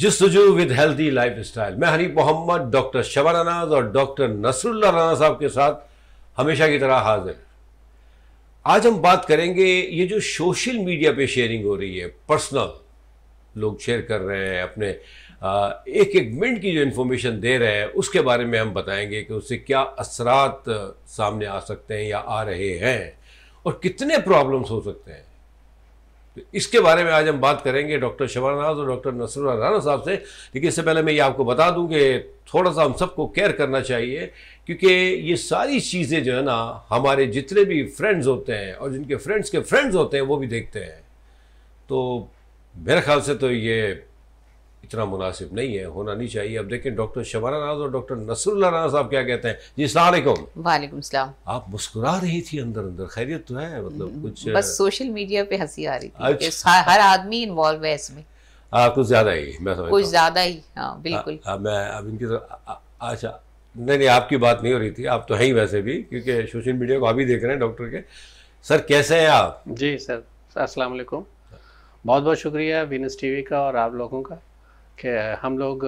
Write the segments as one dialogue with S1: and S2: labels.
S1: जस्तजू with healthy life style मैं Hanif Mohammad doctor शबर अनाज और डॉक्टर नसरुल्ला राना साहब के साथ हमेशा की तरह हाजिर आज हम बात करेंगे ये जो सोशल मीडिया पे शेयरिंग हो रही है पर्सनल लोग शेयर कर रहे हैं अपने एक एक मिनट की जो इन्फॉर्मेशन दे रहे हैं उसके बारे में हम बताएंगे कि उससे क्या असरात सामने आ सकते हैं या आ रहे हैं और कितने प्रॉब्लम्स हो सकते हैं तो इसके बारे में आज हम बात करेंगे डॉक्टर शबानाज और डॉक्टर नसरुल्ला राना साहब से लेकिन इससे पहले मैं ये आपको बता दूं कि थोड़ा सा हम सबको केयर करना चाहिए क्योंकि ये सारी चीज़ें जो है ना हमारे जितने भी फ्रेंड्स होते हैं और जिनके फ्रेंड्स के फ्रेंड्स होते हैं वो भी देखते हैं तो मेरे ख्याल से तो ये इतना मुनासिब नहीं है होना नहीं चाहिए अब देखें डॉक्टर शबाना नाज और डॉक्टर नसरुल्ला नाज साहब क्या कहते हैं जी सलामकुम
S2: वालेकुम सलाम
S1: आप मुस्कुरा रही थी अंदर अंदर खैरियत तो है मतलब हम्म। कुछ बस
S2: सोशल मीडिया पे हंसी आ रही थी अच्छा। हर आदमी इन्वॉल्व है इसमें
S1: आ, हाँ, कुछ ज़्यादा ही मैं समझता कुछ ज़्यादा
S2: ही हाँ, हाँ बिल्कुल
S1: आ, हाँ, आ, मैं अब इनकी अच्छा नहीं नहीं आपकी बात नहीं हो रही थी आप तो है ही वैसे भी क्योंकि सोशल मीडिया को आप ही देख रहे हैं डॉक्टर के सर कैसे हैं आप
S3: जी सर अस्सलाम बहुत बहुत शुक्रिया वीनस टीवी का और आप लोगों का कि हम लोग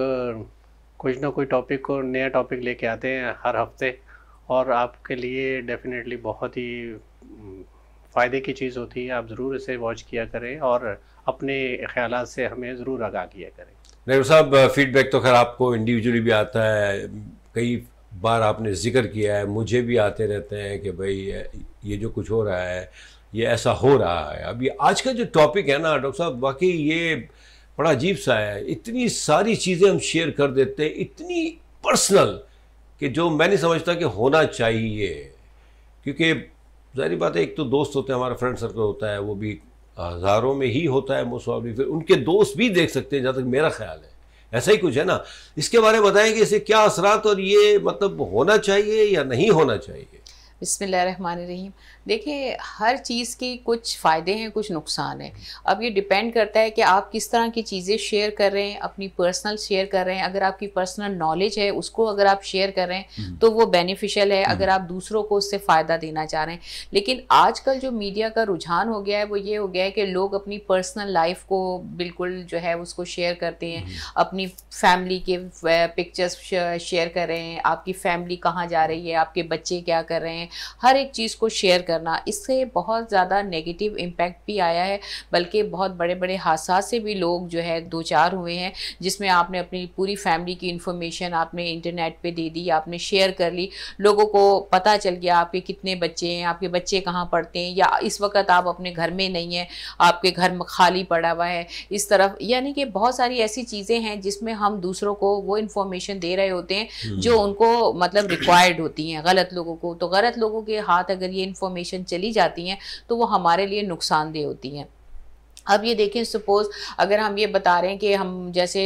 S3: कुछ ना कोई टॉपिक को नया टॉपिक लेके आते हैं हर हफ्ते और आपके लिए डेफिनेटली बहुत ही फ़ायदे की चीज़ होती है आप ज़रूर इसे वॉच किया करें और अपने ख्याल से हमें ज़रूर आगाह किया करें
S1: नेहरू साहब फीडबैक तो खैर आपको इंडिविजुअली भी आता है कई बार आपने जिक्र किया है मुझे भी आते रहते हैं कि भाई ये जो कुछ हो रहा है ये ऐसा हो रहा है अब ये आज का जो टॉपिक है ना डॉक्टर साहब वाकई ये बड़ा अजीब सा है इतनी सारी चीज़ें हम शेयर कर देते हैं इतनी पर्सनल कि जो मैं नहीं समझता कि होना चाहिए क्योंकि जारी बात है एक तो दोस्त होते हैं हमारा फ्रेंड सर्कल होता है वो भी हज़ारों में ही होता है मोस्ट ऑफ फिर उनके दोस्त भी देख सकते हैं जहाँ तक मेरा ख्याल है ऐसा ही कुछ है ना इसके बारे में बताएं कि इसे क्या असरात और ये मतलब होना चाहिए या नहीं होना चाहिए
S2: रही देखिए हर चीज़ की कुछ फ़ायदे हैं कुछ नुकसान हैं अब ये डिपेंड करता है कि आप किस तरह की चीज़ें शेयर कर रहे हैं अपनी पर्सनल शेयर कर रहे हैं अगर आपकी पर्सनल नॉलेज है उसको अगर आप शेयर कर रहे हैं हम्म। तो वो बेनिफिशियल है अगर हम्म। आप दूसरों को उससे फ़ायदा देना चाह रहे हैं लेकिन आजकल जो मीडिया का रुझान हो गया है वो ये हो गया है कि लोग अपनी पर्सनल लाइफ को बिल्कुल जो है उसको शेयर करते हैं हम्म। अपनी फैमिली के पिक्चर्स शेयर कर रहे हैं आपकी फैमिली कहाँ जा रही है आपके बच्चे क्या कर रहे हैं हर एक चीज़ को शेयर कर करना इससे बहुत ज़्यादा नेगेटिव इम्पैक्ट भी आया है बल्कि बहुत बड़े बड़े हादसा से भी लोग जो है दो चार हुए हैं जिसमें आपने अपनी पूरी फैमिली की इन्फॉर्मेशन आपने इंटरनेट पे दे दी आपने शेयर कर ली लोगों को पता चल गया आपके कितने बच्चे हैं आपके बच्चे कहाँ पढ़ते हैं या इस वक्त आप अपने घर में नहीं हैं आपके घर खाली पड़ा हुआ है इस तरफ यानी कि बहुत सारी ऐसी चीज़ें हैं जिसमें हम दूसरों को वो इन्फॉर्मेशन दे रहे होते हैं जो हम्म। उनको मतलब रिक्वायर्ड होती हैं गलत लोगों को तो गलत लोगों के हाथ अगर ये इन्फॉर्मेशन इन्फॉर्मेशन चली जाती हैं तो वो हमारे लिए नुकसानदेह होती हैं अब ये देखें सपोज़ अगर हम ये बता रहे हैं कि हम जैसे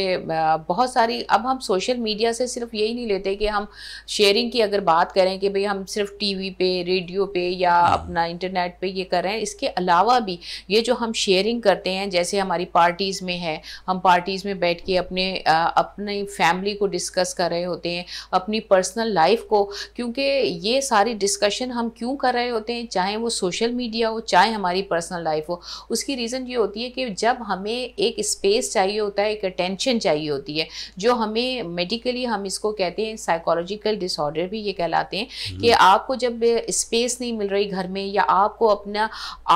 S2: बहुत सारी अब हम सोशल मीडिया से सिर्फ यही नहीं लेते कि हम शेयरिंग की अगर बात करें कि भाई हम सिर्फ टीवी पे रेडियो पे या हाँ। अपना इंटरनेट पे ये कर रहे हैं इसके अलावा भी ये जो हम शेयरिंग करते हैं जैसे हमारी पार्टीज़ में है हम पार्टीज़ में बैठ के अपने अपनी फैमिली को डिस्कस कर रहे होते हैं अपनी पर्सनल लाइफ को क्योंकि ये सारी डिस्कशन हम क्यों कर रहे होते हैं चाहे वो सोशल मीडिया हो चाहे हमारी पर्सनल लाइफ हो उसकी रीज़न ये होती है कि जब हमें एक स्पेस चाहिए होता है एक अटेंशन चाहिए होती है जो हमें मेडिकली हम इसको कहते हैं साइकोलॉजिकल डिसऑर्डर भी ये कहलाते हैं हम्म। कि आपको जब स्पेस नहीं मिल रही घर में या आपको अपना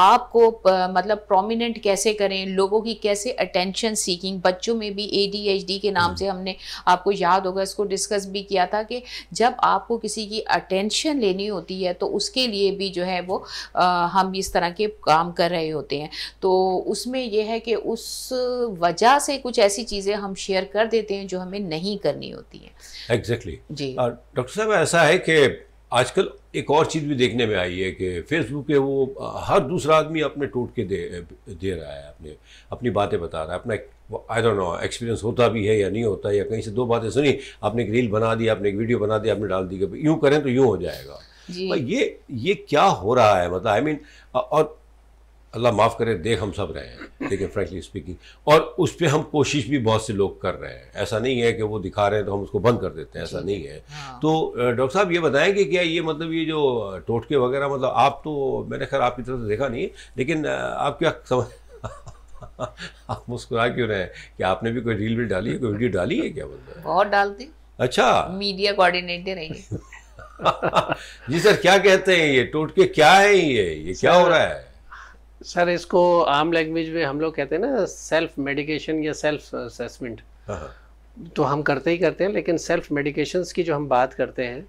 S2: आपको मतलब प्रोमिनेंट कैसे करें लोगों की कैसे अटेंशन सीकिंग बच्चों में भी ए के नाम हम्म। से हमने आपको याद होगा इसको डिस्कस भी किया था कि जब आपको किसी की अटेंशन लेनी होती है तो उसके लिए भी जो है वो आ, हम इस तरह के काम कर रहे होते हैं तो उस उसमें यह है कि उस वजह से कुछ ऐसी चीज़ें हम शेयर कर देते हैं जो हमें नहीं करनी होती हैं
S1: एग्जैक्टली exactly. जी डॉक्टर साहब ऐसा है कि आजकल एक और चीज़ भी देखने में आई है कि फेसबुक पे वो हर दूसरा आदमी अपने टूट के दे दे रहा है अपने अपनी बातें बता रहा है अपना आई डोंट नो एक्सपीरियंस होता भी है या नहीं होता या कहीं से दो बातें सुनी आपने एक रील बना दी आपने एक वीडियो बना दी आपने डाल दी कि यूँ करें तो यूँ हो जाएगा ये ये क्या हो रहा है मतलब आई I मीन mean, और अल्लाह माफ़ करे देख हम सब रहे हैं लेकिन फ्रेंकली स्पीकिंग और उस पर हम कोशिश भी बहुत से लोग कर रहे हैं ऐसा नहीं है कि वो दिखा रहे हैं तो हम उसको बंद कर देते हैं ऐसा नहीं है हाँ। तो डॉक्टर साहब ये बताएं कि क्या ये मतलब ये जो टोटके वगैरह मतलब आप तो मैंने खैर आपकी तरफ से देखा नहीं लेकिन आप क्या समझ आप मुस्कुरा क्यों रहे हैं कि आपने भी कोई रील भी डाली है कोई वीडियो डाली है क्या हैं मतलब?
S2: बहुत डालती अच्छा मीडिया कोऑर्डिनेटर है
S1: जी सर क्या कहते हैं ये टोटके क्या है ये ये क्या हो रहा है
S3: सर इसको आम लैंग्वेज में हम लोग कहते हैं ना सेल्फ मेडिकेशन या सेल्फ असेसमेंट
S2: हाँ, हाँ।
S3: तो हम करते ही करते हैं लेकिन सेल्फ मेडिकेशंस की जो हम बात करते हैं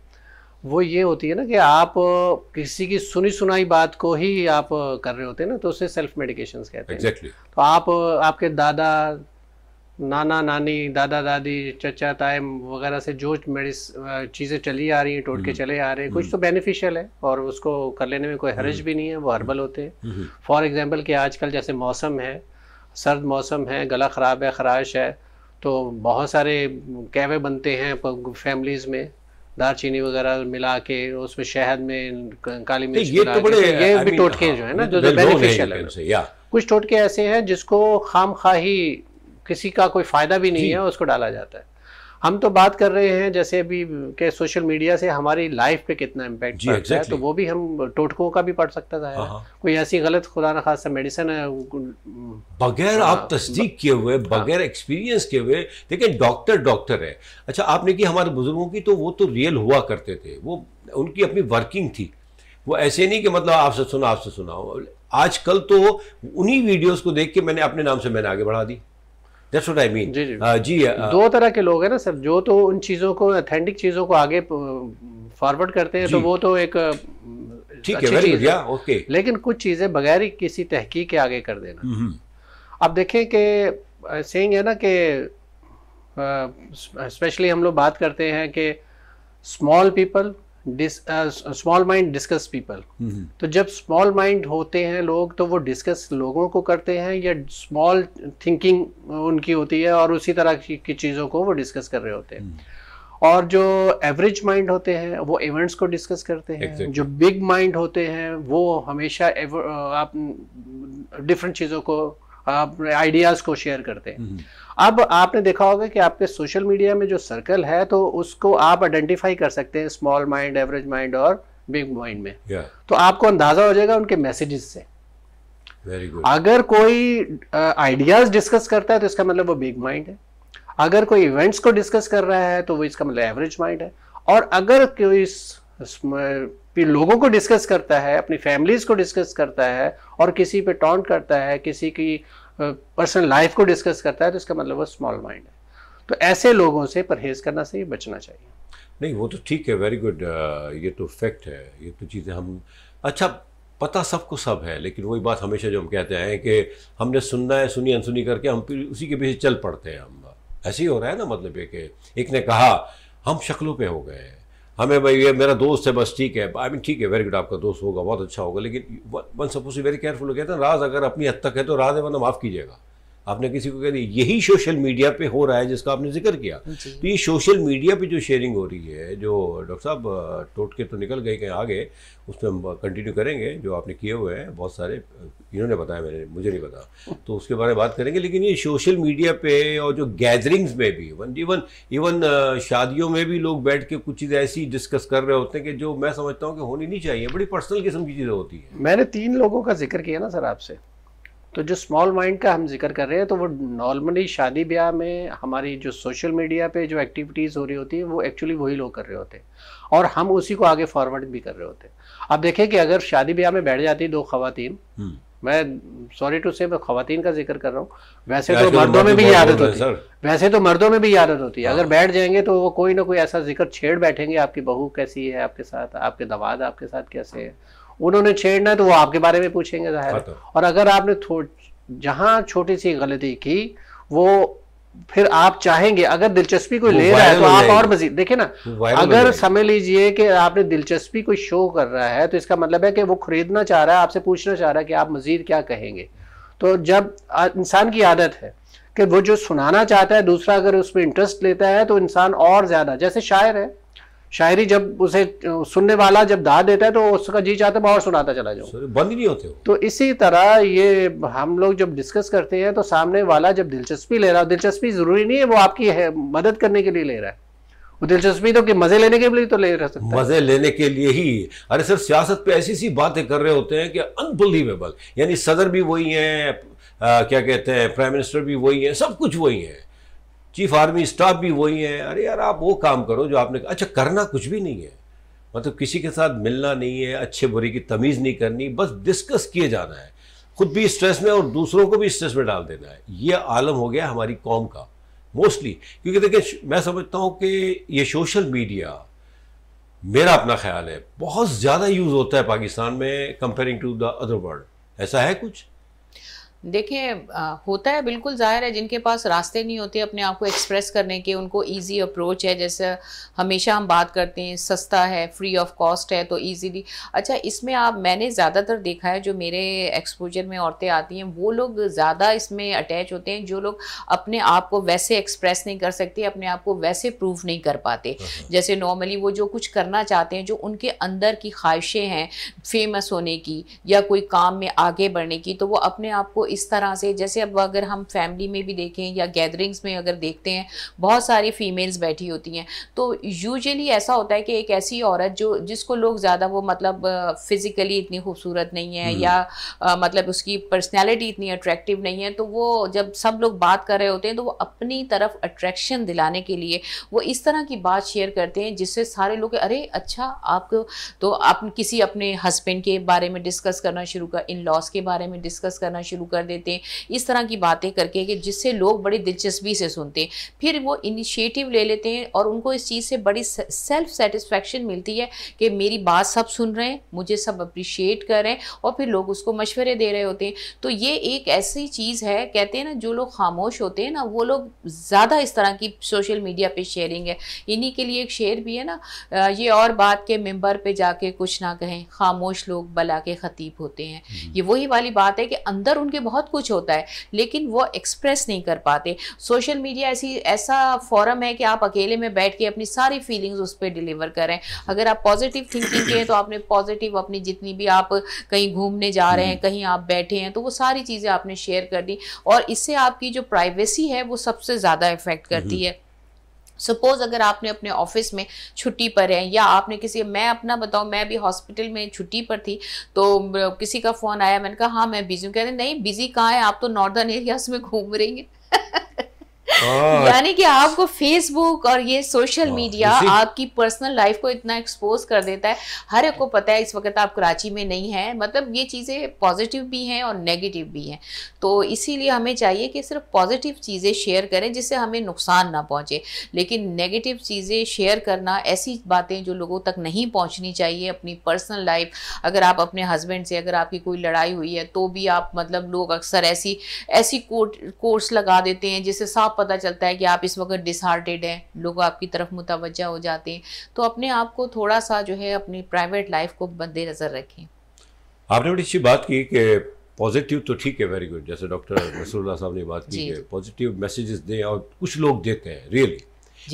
S3: वो ये होती है ना कि आप किसी की सुनी सुनाई बात को ही आप कर रहे होते हैं ना तो उसे सेल्फ मेडिकेशंस कहते exactly. हैं तो आप आपके दादा नाना नानी दादा दादी चचा ताए वगैरह से जो मेडिस चीज़ें चली आ रही हैं टोट के हम्म। चले आ रहे हैं कुछ हम्म। तो बेनिफिशियल है और उसको कर लेने में कोई हर्ज हम्म। भी नहीं है वो हर्बल होते हैं फॉर एग्जांपल कि आजकल जैसे मौसम है सर्द मौसम है गला ख़राब है खराश है तो बहुत सारे कैवे बनते हैं फैमिलीज़ में चीनी वगैरह मिला के उसमें शहद में काली मिर्च ये तो बड़े तो ये भी टोटके हाँ, जो है ना जो बेनिफिशियल है कुछ टोटके ऐसे हैं जिसको खाम खाही किसी का कोई फ़ायदा भी नहीं है उसको डाला जाता है हम तो बात कर रहे हैं जैसे अभी के सोशल मीडिया से हमारी लाइफ पे कितना इम्पैक्ट पड़ता exactly. है तो वो भी हम टोटकों का भी पड़ सकता था हाँ, हाँ। कोई ऐसी गलत खुदा ना खासा मेडिसिन है
S1: बगैर हाँ, आप तस्दीक किए हुए बगैर एक्सपीरियंस किए हुए देखिए डॉक्टर डॉक्टर है अच्छा आपने की हमारे बुजुर्गों की तो वो तो रियल हुआ करते थे वो उनकी अपनी वर्किंग थी वो ऐसे नहीं कि मतलब आपसे सुना आपसे आज आजकल तो उन्हीं वीडियोस को देख के मैंने अपने नाम से मैंने आगे बढ़ा दी दैट्स व्हाट आई मीन जी जी, uh, जी uh, दो
S3: तरह के लोग हैं ना सर जो तो उन चीज़ों को ऑथेंटिक चीज़ों को आगे फॉरवर्ड uh, करते हैं तो वो तो एक ठीक है वेरी गुड या ओके लेकिन कुछ चीज़ें बगैर ही किसी तहकीक के आगे कर देना mm-hmm। अब देखें कि सेइंग है ना कि स्पेशली हम लोग बात करते हैं कि small people small mind discuss people तो जब स्मॉल माइंड होते हैं लोग तो वो डिस्कस लोगों को करते हैं या स्मॉल थिंकिंग उनकी होती है और उसी तरह की, की चीज़ों को वो डिस्कस कर रहे होते हैं hmm. और जो एवरेज माइंड होते हैं वो इवेंट्स को डिस्कस करते हैं exactly. जो बिग माइंड होते हैं वो हमेशा आप डिफरेंट चीज़ों को आप आइडियाज़ को शेयर करते हैं hmm. अब आपने देखा होगा कि आपके सोशल मीडिया में जो सर्कल है तो उसको आप आइडेंटिफाई कर सकते हैं स्मॉल माइंड एवरेज माइंड और बिग माइंड में yeah. तो आपको अंदाजा हो जाएगा उनके मैसेजेस से वेरी गुड अगर कोई आइडियाज uh, डिस्कस करता है तो इसका मतलब वो बिग माइंड है अगर कोई इवेंट्स को डिस्कस कर रहा है तो वो इसका मतलब एवरेज माइंड है और अगर कोई लोगों को डिस्कस करता है अपनी फैमिलीज को डिस्कस करता है और किसी पे टॉन्ट करता है किसी की पर्सनल लाइफ को डिस्कस करता है तो इसका मतलब वो स्मॉल माइंड है तो ऐसे लोगों से परहेज करना चाहिए बचना चाहिए
S1: नहीं वो तो ठीक है वेरी गुड ये तो फैक्ट है ये तो चीज़ें हम अच्छा पता सबको सब है लेकिन वही बात हमेशा जो हम कहते हैं कि हमने सुनना है सुनी अनसुनी करके हम फिर उसी के पीछे चल पड़ते हैं हम ऐसे ही हो रहा है ना मतलब ये कि एक ने कहा हम शक्लों पे हो गए हैं हमें भाई ये मेरा दोस्त है बस ठीक है आई मीन ठीक है वेरी गुड आपका दोस्त होगा बहुत अच्छा होगा लेकिन वन सपोज वेरी केयरफुल हो गया था राज अगर अपनी हद तक है तो राज है वरना माफ़ कीजिएगा आपने किसी को कह दिया यही सोशल मीडिया पे हो रहा है जिसका आपने जिक्र किया तो ये सोशल मीडिया पे जो शेयरिंग हो रही है जो डॉक्टर साहब टोट के तो निकल गए कहीं आगे उसमें हम कंटिन्यू करेंगे जो आपने किए हुए हैं बहुत सारे इन्होंने बताया मैंने मुझे नहीं पता तो उसके बारे में बात करेंगे लेकिन ये सोशल मीडिया पे और जो गैदरिंग्स में भी इवन इवन इवन शादियों में भी लोग बैठ के कुछ चीज़ें ऐसी डिस्कस कर रहे होते हैं कि जो मैं समझता हूँ कि होनी नहीं चाहिए बड़ी पर्सनल किस्म की चीज़ें होती है
S3: मैंने तीन लोगों का जिक्र किया ना सर आपसे तो जो स्मॉल माइंड का हम जिक्र कर रहे हैं तो वो नॉर्मली शादी ब्याह में हमारी जो सोशल मीडिया पे जो एक्टिविटीज़ हो रही होती है वो एक्चुअली वही लोग कर रहे होते हैं और हम उसी को आगे फॉरवर्ड भी कर रहे होते हैं अब देखें कि अगर शादी ब्याह में बैठ जाती दो खातन हम्म। मैं सॉरी टू से मैं खातन का जिक्र कर रहा हूँ तो तो वैसे तो मर्दों में भी आदत होती है वैसे तो मर्दों में भी आदत होती है अगर बैठ जाएंगे तो वो कोई ना कोई ऐसा जिक्र छेड़ बैठेंगे आपकी बहू कैसी है आपके साथ आपके दवाद आपके साथ कैसे है उन्होंने छेड़ना है तो वो आपके बारे में पूछेंगे जाहिर हाँ तो। और अगर आपने जहाँ छोटी सी गलती की वो फिर आप चाहेंगे अगर दिलचस्पी कोई ले रहा है तो आप और मजीद देखे ना अगर समझ लीजिए कि आपने दिलचस्पी कोई शो कर रहा है तो इसका मतलब है कि वो खरीदना चाह रहा है आपसे पूछना चाह रहा है कि आप मजीद क्या कहेंगे तो जब इंसान की आदत है कि वो जो सुनाना चाहता है दूसरा अगर उसमें इंटरेस्ट लेता है तो इंसान और ज्यादा जैसे शायर है शायरी जब उसे सुनने वाला जब दा देता है तो उसका जी चाहता है और सुनाता चला जाओ बंद नहीं होते हो। तो इसी तरह ये हम लोग जब डिस्कस करते हैं तो सामने वाला जब दिलचस्पी ले रहा है दिलचस्पी ज़रूरी नहीं है वो आपकी है, मदद करने के लिए ले रहा है वो दिलचस्पी तो कि मज़े लेने के लिए तो ले रह सकता
S1: मज़े लेने के लिए ही अरे सर सियासत पे ऐसी सी बातें कर रहे होते हैं कि अनबिलीवेबल यानी सदर भी वही है क्या कहते हैं प्राइम मिनिस्टर भी वही है सब कुछ वही है चीफ आर्मी स्टाफ भी वही हैं अरे यार आप वो काम करो जो आपने अच्छा करना कुछ भी नहीं है मतलब किसी के साथ मिलना नहीं है अच्छे बुरे की तमीज़ नहीं करनी बस डिस्कस किए जाना है खुद भी स्ट्रेस में और दूसरों को भी स्ट्रेस में डाल देना है ये आलम हो गया हमारी कौम का मोस्टली क्योंकि देखिए मैं समझता हूँ कि ये सोशल मीडिया मेरा अपना ख्याल है बहुत ज़्यादा यूज़ होता है पाकिस्तान में comparing to the other world ऐसा है कुछ
S2: देखिए होता है बिल्कुल ज़ाहिर है जिनके पास रास्ते नहीं होते अपने आप को एक्सप्रेस करने के उनको इजी अप्रोच है जैसे हमेशा हम बात करते हैं सस्ता है फ्री ऑफ कॉस्ट है तो इजीली अच्छा इसमें आप मैंने ज़्यादातर देखा है जो मेरे एक्सपोजर में औरतें आती हैं वो लोग ज़्यादा इसमें अटैच होते हैं जो लोग अपने आप को वैसे एक्सप्रेस नहीं कर सकते अपने आप को वैसे प्रूव नहीं कर पाते हाँ, हाँ। जैसे नॉर्मली वो जो कुछ करना चाहते हैं जो उनके अंदर की ख्वाहिशें हैं फेमस होने की या कोई काम में आगे बढ़ने की तो वो अपने आप को इस तरह से जैसे अब अगर हम फैमिली में भी देखें या गैदरिंग्स में अगर देखते हैं बहुत सारी फीमेल्स बैठी होती हैं तो यूजली ऐसा होता है कि एक ऐसी औरत जो जिसको लोग ज़्यादा वो मतलब फिज़िकली इतनी खूबसूरत नहीं है हम्म। या मतलब उसकी पर्सनैलिटी इतनी अट्रैक्टिव नहीं है तो वो जब सब लोग बात कर रहे होते हैं तो वो अपनी तरफ अट्रैक्शन दिलाने के लिए वो इस तरह की बात शेयर करते हैं जिससे सारे लोग अरे अच्छा आप तो आप किसी अपने हस्बैंड के बारे में डिस्कस करना शुरू कर इन लॉस के बारे में डिस्कस करना शुरू कर कर देते इस तरह की बातें करके कि जिससे लोग बड़ी दिलचस्पी से सुनते हैं फिर वो इनिशिएटिव ले लेते हैं और उनको इस चीज़ से बड़ी सेल्फ सेटिस्फेक्शन मिलती है कि मेरी बात सब सुन रहे हैं मुझे सब अप्रिशिएट कर रहे हैं और फिर लोग उसको मशवरे दे रहे होते हैं तो ये एक ऐसी चीज़ है कहते हैं ना जो लोग खामोश होते हैं ना वो लोग ज़्यादा इस तरह की सोशल मीडिया पर शेयरिंग है इन्हीं के लिए एक शेयर भी है ना ये और बात के मेम्बर पर जाके कुछ ना कहें खामोश लोग बला के ख़तीब होते हैं हम्म। ये वही वाली बात है कि अंदर उनके बहुत बहुत कुछ होता है लेकिन वो एक्सप्रेस नहीं कर पाते सोशल मीडिया ऐसी ऐसा फॉरम है कि आप अकेले में बैठ के अपनी सारी फीलिंग्स उस पर डिलीवर करें अगर आप पॉजिटिव थिंकिंग के हैं तो आपने पॉजिटिव अपनी जितनी भी आप कहीं घूमने जा रहे हैं हम्म। कहीं आप बैठे हैं तो वो सारी चीज़ें आपने शेयर कर दी और इससे आपकी जो प्राइवेसी है वो सबसे ज़्यादा इफेक्ट करती हम्म। है सपोज अगर आपने अपने ऑफिस में छुट्टी पर है या आपने किसी मैं अपना बताऊँ मैं भी हॉस्पिटल में छुट्टी पर थी तो किसी का फ़ोन आया मैंने कहा हाँ मैं बिज़ी हूँ कहते नहीं बिज़ी कहाँ है आप तो नॉर्दर्न एरियाज़ में घूम रही हैं यानी कि आपको फेसबुक और ये हाँ, सोशल मीडिया आपकी पर्सनल लाइफ को इतना एक्सपोज कर देता है हर एक को पता है इस वक्त आप कराची में नहीं हैं मतलब ये चीज़ें पॉजिटिव भी हैं और नेगेटिव भी हैं तो इसीलिए हमें चाहिए कि सिर्फ पॉजिटिव चीज़ें शेयर करें जिससे हमें नुकसान ना पहुँचे लेकिन नेगेटिव चीज़ें शेयर करना ऐसी बातें जो लोगों तक नहीं पहुँचनी चाहिए अपनी पर्सनल लाइफ अगर आप अपने हस्बैंड से अगर आपकी कोई लड़ाई हुई है तो भी आप मतलब लोग अक्सर ऐसी ऐसी कोर्स लगा देते हैं जिससे साफ आप पता चलता है कि आप इस वक्त डिसहार्टेड हैं लोग आपकी तरफ मुतवजा हो जाते हैं तो अपने आप को थोड़ा सा जो है अपनी प्राइवेट लाइफ को बंदे नज़र रखें
S1: आपने बड़ी अच्छी बात की कि पॉजिटिव तो ठीक है वेरी गुड जैसे डॉक्टर रसोल्ला साहब ने बात की पॉजिटिव मैसेजेस दें और कुछ लोग देते हैं रियली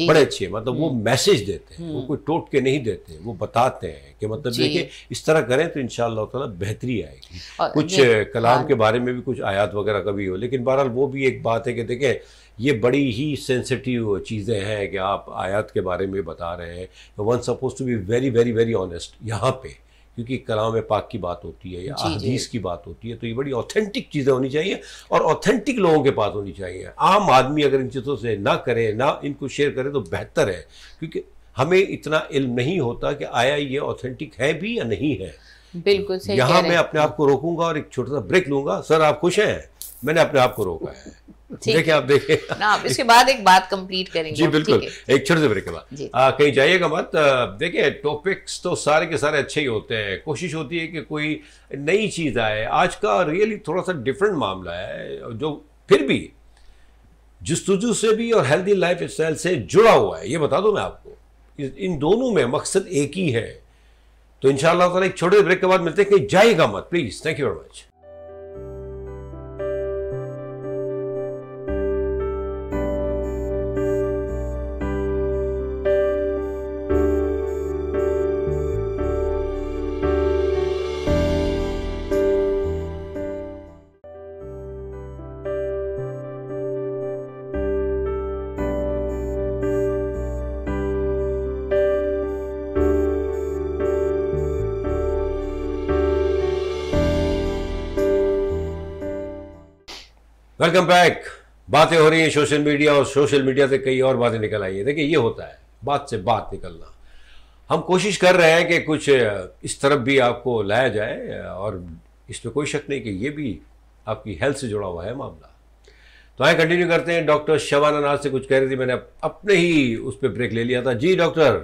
S1: बड़े अच्छे मतलब वो मैसेज हम्म। देते हैं वो हम्म। कोई टोट के नहीं देते वो बताते हैं कि मतलब देखिए इस तरह करें तो इन ताला बेहतरी आएगी
S2: कुछ कलाम हाँ। के
S1: बारे में भी कुछ आयात वगैरह कभी हो लेकिन बहरहाल वो भी एक बात है कि देखें ये बड़ी ही सेंसिटिव चीज़ें हैं कि आप आयत के बारे में बता रहे हैं one suppose to be very very very honest यहाँ पे क्योंकि कलाम पाक की बात होती है या हदीस की बात होती है तो ये बड़ी ऑथेंटिक चीज़ें होनी चाहिए और ऑथेंटिक लोगों के पास होनी चाहिए आम आदमी अगर इन चीज़ों से ना करे ना इनको शेयर करे तो बेहतर है क्योंकि हमें इतना इल्म नहीं होता कि आया ये ऑथेंटिक है भी या नहीं है
S2: बिल्कुल सही यहाँ मैं
S1: अपने आप को रोकूंगा और एक छोटा सा ब्रेक लूंगा सर आप खुश हैं मैंने अपने आप को रोका है देखिए आप देखिए ना आप इसके
S2: बाद एक बात कंप्लीट करेंगे जी बिल्कुल
S1: एक छोटे से ब्रेक के बाद कहीं जाइएगा मत देखिए टॉपिक्स तो सारे के सारे अच्छे ही होते हैं कोशिश होती है कि कोई नई चीज़ आए आज का रियली थोड़ा सा डिफरेंट मामला है जो फिर भी जस्तजू से भी और हेल्दी लाइफ स्टाइल से जुड़ा हुआ है ये बता दो मैं आपको इन दोनों में मकसद एक ही है तो इनशाला एक छोटे ब्रेक के बाद मिलते हैं कहीं जाएगा मत please thank you very much welcome back बातें हो रही हैं सोशल मीडिया और सोशल मीडिया से कई और बातें निकल आई है देखिए ये होता है बात से बात निकलना हम कोशिश कर रहे हैं कि कुछ इस तरफ भी आपको लाया जाए और इसमें कोई शक नहीं कि ये भी आपकी हेल्थ से जुड़ा हुआ है मामला तो आए कंटिन्यू करते हैं डॉक्टर शबाना नाथ से कुछ कह रही थी मैंने अपने ही उस पर ब्रेक ले लिया था जी डॉक्टर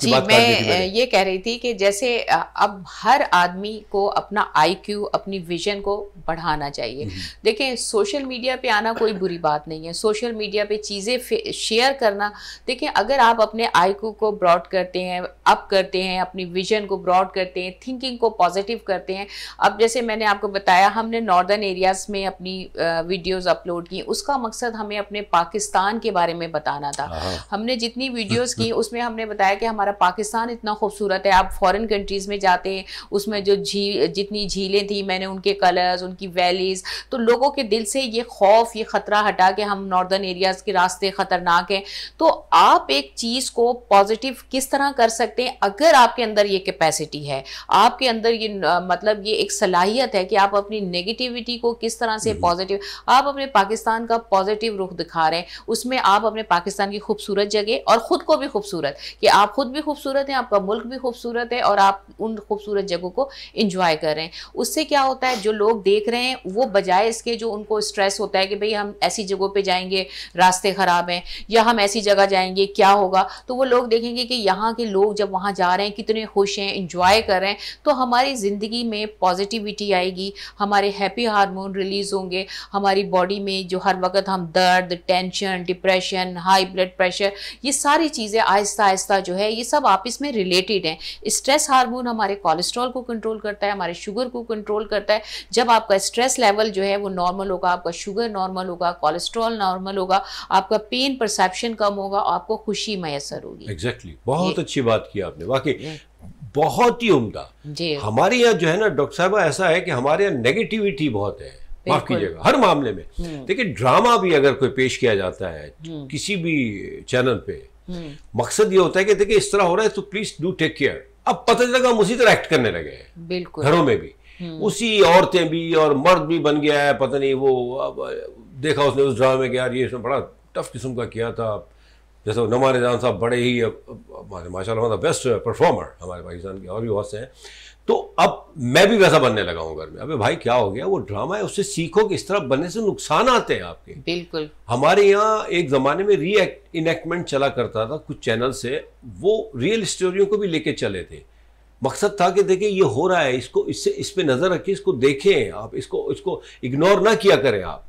S1: जी मैं
S2: ये कह रही थी कि जैसे अब हर आदमी को अपना आईक्यू अपनी विजन को बढ़ाना चाहिए हम्म। देखें सोशल मीडिया पे आना कोई बुरी बात नहीं है सोशल मीडिया पे चीज़ें शेयर करना देखें अगर आप अपने आईक्यू को ब्रॉड करते हैं अप करते हैं अपनी विजन को ब्रॉड करते हैं थिंकिंग को पॉजिटिव करते हैं अब जैसे मैंने आपको बताया हमने नॉर्दर्न एरियाज़ में अपनी वीडियोज़ अपलोड की उसका मकसद हमें अपने पाकिस्तान के बारे में बताना था हाँ। हमने जितनी वीडियोज़ की उसमें हमने बताया कि हम हमारा पाकिस्तान इतना खूबसूरत है आप फॉरेन कंट्रीज़ में जाते हैं उसमें जो झील जितनी झीलें थी मैंने उनके कलर्स उनकी वैलीज़ तो लोगों के दिल से ये खौफ ये ख़तरा हटा के हम नॉर्दर्न एरियाज़ के रास्ते ख़तरनाक हैं तो आप एक चीज़ को पॉजिटिव किस तरह कर सकते हैं अगर आपके अंदर ये कैपेसिटी है आपके अंदर ये मतलब ये एक सलाहियत है कि आप अपनी नेगेटिविटी को किस तरह से पॉजिटिव हम्म। आप अपने पाकिस्तान का पॉजिटिव रुख दिखा रहे हैं उसमें आप अपने पाकिस्तान की खूबसूरत जगह और ख़ुद को भी खूबसूरत कि आप खुद भी खूबसूरत हैं आपका मुल्क भी खूबसूरत है और आप उन खूबसूरत जगहों को इंजॉय कर रहे हैं उससे क्या होता है जो लोग देख रहे हैं वो बजाय इसके जो उनको स्ट्रेस होता है कि भाई हम ऐसी जगहों पर जाएंगे रास्ते ख़राब हैं या हम ऐसी जगह जाएंगे क्या होगा तो वो लोग देखेंगे कि यहाँ के लोग जब वहाँ जा रहे हैं कितने खुश हैं इंजॉय कर रहे हैं तो हमारी ज़िंदगी में पॉजिटिविटी आएगी हमारे हैप्पी हार्मोन रिलीज़ होंगे हमारी बॉडी में जो हर वक्त हम दर्द tension depression high blood pressure ये सारी चीज़ें आहिस्ता आहिस्ता जो है है ये सब आपस में रिलेटेड हैं स्ट्रेस हार्मोन हमारे कोलेस्ट्रॉल को कंट्रोल करता है हमारे शुगर को कंट्रोल करता है जब आपका स्ट्रेस लेवल जो है वो नॉर्मल होगा आपका शुगर नॉर्मल होगा कोलेस्ट्रॉल नॉर्मल होगा आपका पेन परसेप्शन कम होगा आपको खुशी मैसर होगी
S1: एग्जैक्टली exactly. बहुत अच्छी बात की आपने वाकई बहुत ही उम्दा हमारे यहाँ जो है ना डॉक्टर साहब ऐसा है कि हमारे यहाँ नेगेटिविटी बहुत है
S2: माफ कीजिएगा हर मामले में हम्म।
S1: देखिए ड्रामा भी अगर कोई पेश किया जाता है हम्म। किसी भी चैनल पे मकसद ये होता है कि देखिए इस तरह हो रहा है तो प्लीज डू टेक केयर अब पता चला हम उसी तरह एक्ट करने लगे
S3: हैं
S2: बिल्कुल घरों में भी हम्म।
S1: उसी औरतें भी और मर्द भी बन गया है पता नहीं वो अब देखा उसने उस ड्रामे में यार ये इसने बड़ा टफ किस्म का किया था जैसे नमान जान साहब बड़े ही माशा बेस्ट परफॉर्मर हमारे पाकिस्तान के और भी बहुत से हैं तो अब मैं भी वैसा बनने लगा हूं घर में अबे भाई क्या हो गया वो ड्रामा है उससे सीखो कि इस तरह बनने से नुकसान आते हैं आपके बिल्कुल हमारे यहाँ एक जमाने में री इनेक्टमेंट चला करता था कुछ चैनल से वो रियल स्टोरियों को भी लेके चले थे मकसद था कि देखिए ये हो रहा है इसको इससे इस पर नज़र रखिए इसको देखें आप इसको इसको इग्नोर ना किया करें आप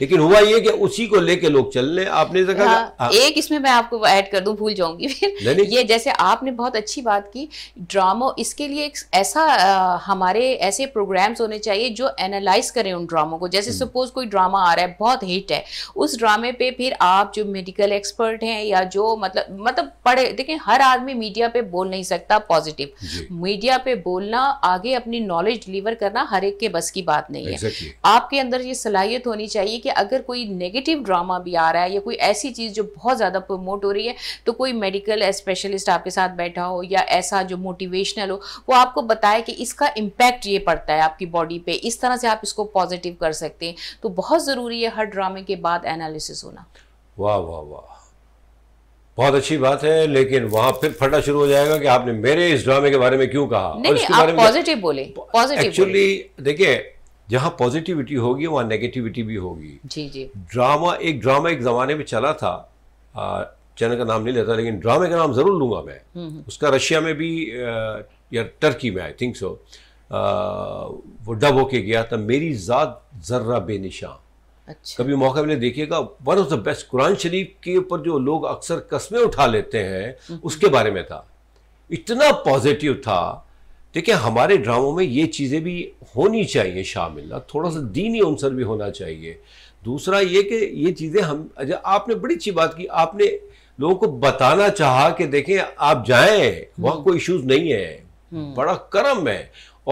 S1: लेकिन हुआ ये कि उसी को लेके लोग चल रहे आपने देखा हाँ, हाँ, एक
S2: इसमें मैं आपको ऐड कर दूं भूल जाऊंगी फिर ये जैसे आपने बहुत अच्छी बात की ड्रामो इसके लिए एक ऐसा आ, हमारे ऐसे प्रोग्राम्स होने चाहिए जो एनालाइज करें उन ड्रामों को जैसे हम्म। सपोज कोई ड्रामा आ रहा है बहुत हिट है उस ड्रामे पे फिर आप जो मेडिकल एक्सपर्ट हैं या जो मतलब मतलब पढ़े देखें हर आदमी मीडिया पे बोल नहीं सकता पॉजिटिव मीडिया पे बोलना आगे अपनी नॉलेज डिलीवर करना हर एक के बस की बात नहीं है आपके अंदर ये सलाहियत होनी चाहिए कि अगर कोई नेगेटिव ड्रामा भी आ रहा है या कोई ऐसी चीज़ जो बहुत ज़्यादा प्रमोट हो रही है तो कोई मेडिकल स्पेशलिस्ट आपके साथ बैठा हो या ऐसा जो मोटिवेशनल हो वो आपको बताए कि इसका इम्पैक्ट ये पड़ता है आपकी बॉडी पर इस तरह से आप इसको पॉजिटिव कर सकते हैं तो बहुत ज़रूरी है हर ड्रामे के बाद एनालिसिस होना
S1: वाह वाह वाह बहुत अच्छी बात है लेकिन वहां फिर फटा शुरू हो जाएगा कि आपने मेरे इस ड्रामे के बारे में क्यों कहा नहीं, और नहीं, आप बारे में पॉजिटिव
S2: बोले पॉजिटिव एक्चुअली
S1: देखिए जहाँ पॉजिटिविटी होगी वहाँ नेगेटिविटी भी होगी जी जी ड्रामा एक ड्रामा एक ज़माने में चला था चैनल का नाम नहीं लेता लेकिन ड्रामे का नाम ज़रूर लूंगा मैं हम्म, हम्म। उसका रशिया में भी या टर्की में आई थिंक सो वो डब होके गया था मेरी ज़ात जर्रा बेनिशां अच्छा। कभी मौका मिले देखिएगा one of the best Quran Sharif के ऊपर जो लोग अक्सर कस्में उठा लेते हैं हम्म, उसके बारे में था इतना पॉजिटिव था देखिए हमारे ड्रामों में ये चीज़ें भी होनी चाहिए शामिल ना थोड़ा सा दीनी अंसर भी होना चाहिए दूसरा ये कि ये चीज़ें हम अच्छा, आपने बड़ी अच्छी बात की आपने लोगों को बताना चाहा कि देखें आप जाएं वहाँ कोई इश्यूज नहीं है हम्म। बड़ा करम है